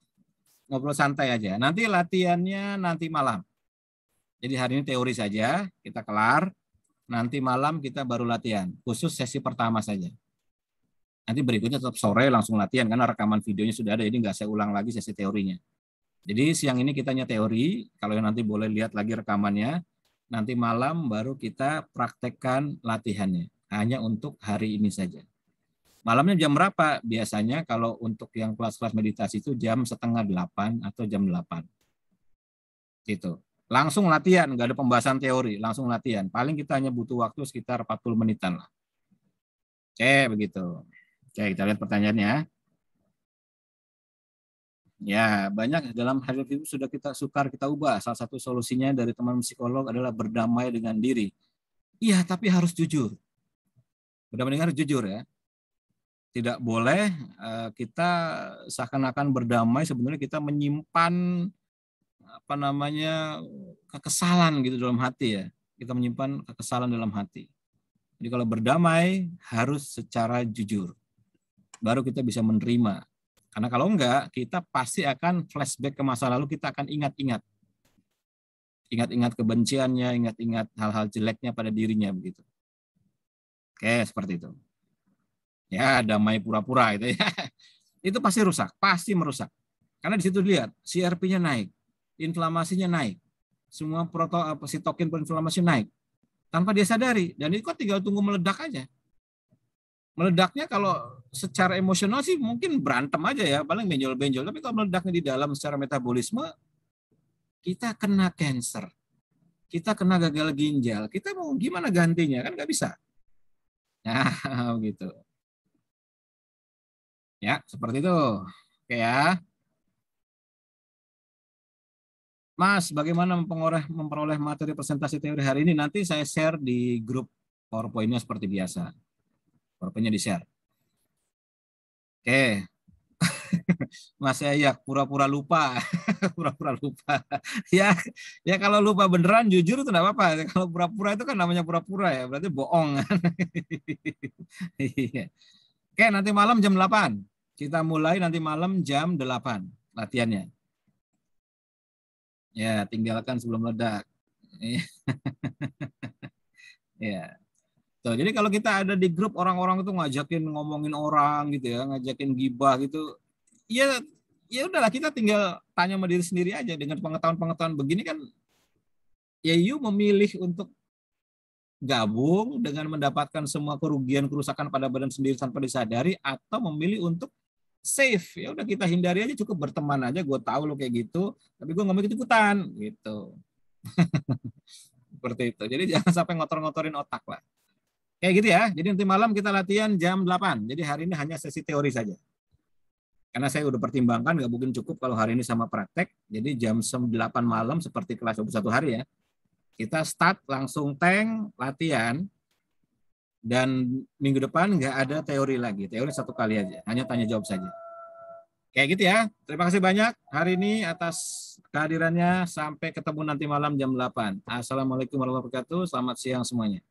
ngobrol santai aja. Nanti latihannya nanti malam. Jadi hari ini teori saja, kita kelar. Nanti malam kita baru latihan, khusus sesi pertama saja nanti berikutnya tetap sore langsung latihan karena rekaman videonya sudah ada jadi nggak saya ulang lagi sesi teorinya jadi siang ini kita hanya teori kalau yang nanti boleh lihat lagi rekamannya nanti malam baru kita praktekkan latihannya hanya untuk hari ini saja malamnya jam berapa biasanya kalau untuk yang kelas-kelas meditasi itu jam setengah delapan atau jam delapan gitu langsung latihan nggak ada pembahasan teori langsung latihan paling kita hanya butuh waktu sekitar 40 menitan lah Oke, begitu. Oke, kita lihat pertanyaannya. Ya, banyak dalam hadir itu sudah kita sukar kita ubah. Salah satu solusinya dari teman psikolog adalah berdamai dengan diri. Iya, tapi harus jujur. Berdamai dengan jujur ya. Tidak boleh eh, kita seakan-akan berdamai sebenarnya kita menyimpan apa namanya kekesalan gitu dalam hati ya. Kita menyimpan kekesalan dalam hati. Jadi kalau berdamai harus secara jujur baru kita bisa menerima. Karena kalau enggak, kita pasti akan flashback ke masa lalu, kita akan ingat-ingat. Ingat-ingat kebenciannya, ingat-ingat hal-hal jeleknya pada dirinya begitu. Oke, seperti itu. Ya, damai pura-pura itu ya. Itu pasti rusak, pasti merusak. Karena di situ dilihat CRP-nya naik, inflamasinya naik, semua proto sitokin inflamasi naik. Tanpa dia sadari, dan itu kok kan tinggal tunggu meledak aja meledaknya kalau secara emosional sih mungkin berantem aja ya paling benjol-benjol tapi kalau meledaknya di dalam secara metabolisme kita kena cancer kita kena gagal ginjal kita mau gimana gantinya kan nggak bisa nah gitu ya seperti itu oke ya Mas, bagaimana memperoleh, memperoleh materi presentasi teori hari ini? Nanti saya share di grup PowerPoint-nya seperti biasa. PowerPoint-nya di-share. Oke. Mas ya pura-pura lupa. pura-pura lupa. ya, ya kalau lupa beneran jujur itu enggak apa-apa. Kalau pura-pura itu kan namanya pura-pura ya, berarti bohong kan. iya. Oke, nanti malam jam 8. Kita mulai nanti malam jam 8 latihannya. Ya, tinggalkan sebelum ledak. ya. Iya. Tuh, jadi kalau kita ada di grup orang-orang itu ngajakin ngomongin orang gitu ya, ngajakin gibah gitu, ya ya udahlah kita tinggal tanya sama diri sendiri aja dengan pengetahuan-pengetahuan begini kan ya you memilih untuk gabung dengan mendapatkan semua kerugian kerusakan pada badan sendiri tanpa disadari atau memilih untuk safe ya udah kita hindari aja cukup berteman aja gue tahu lo kayak gitu tapi gue nggak mau ikut ikutan gitu seperti itu jadi jangan sampai ngotor-ngotorin otak lah Kayak gitu ya. Jadi nanti malam kita latihan jam 8. Jadi hari ini hanya sesi teori saja. Karena saya udah pertimbangkan nggak mungkin cukup kalau hari ini sama praktek. Jadi jam 8 malam seperti kelas 21 hari ya. Kita start langsung tank latihan dan minggu depan nggak ada teori lagi. Teori satu kali aja, hanya tanya jawab saja. Kayak gitu ya. Terima kasih banyak hari ini atas kehadirannya. Sampai ketemu nanti malam jam 8. Assalamualaikum warahmatullahi wabarakatuh. Selamat siang semuanya.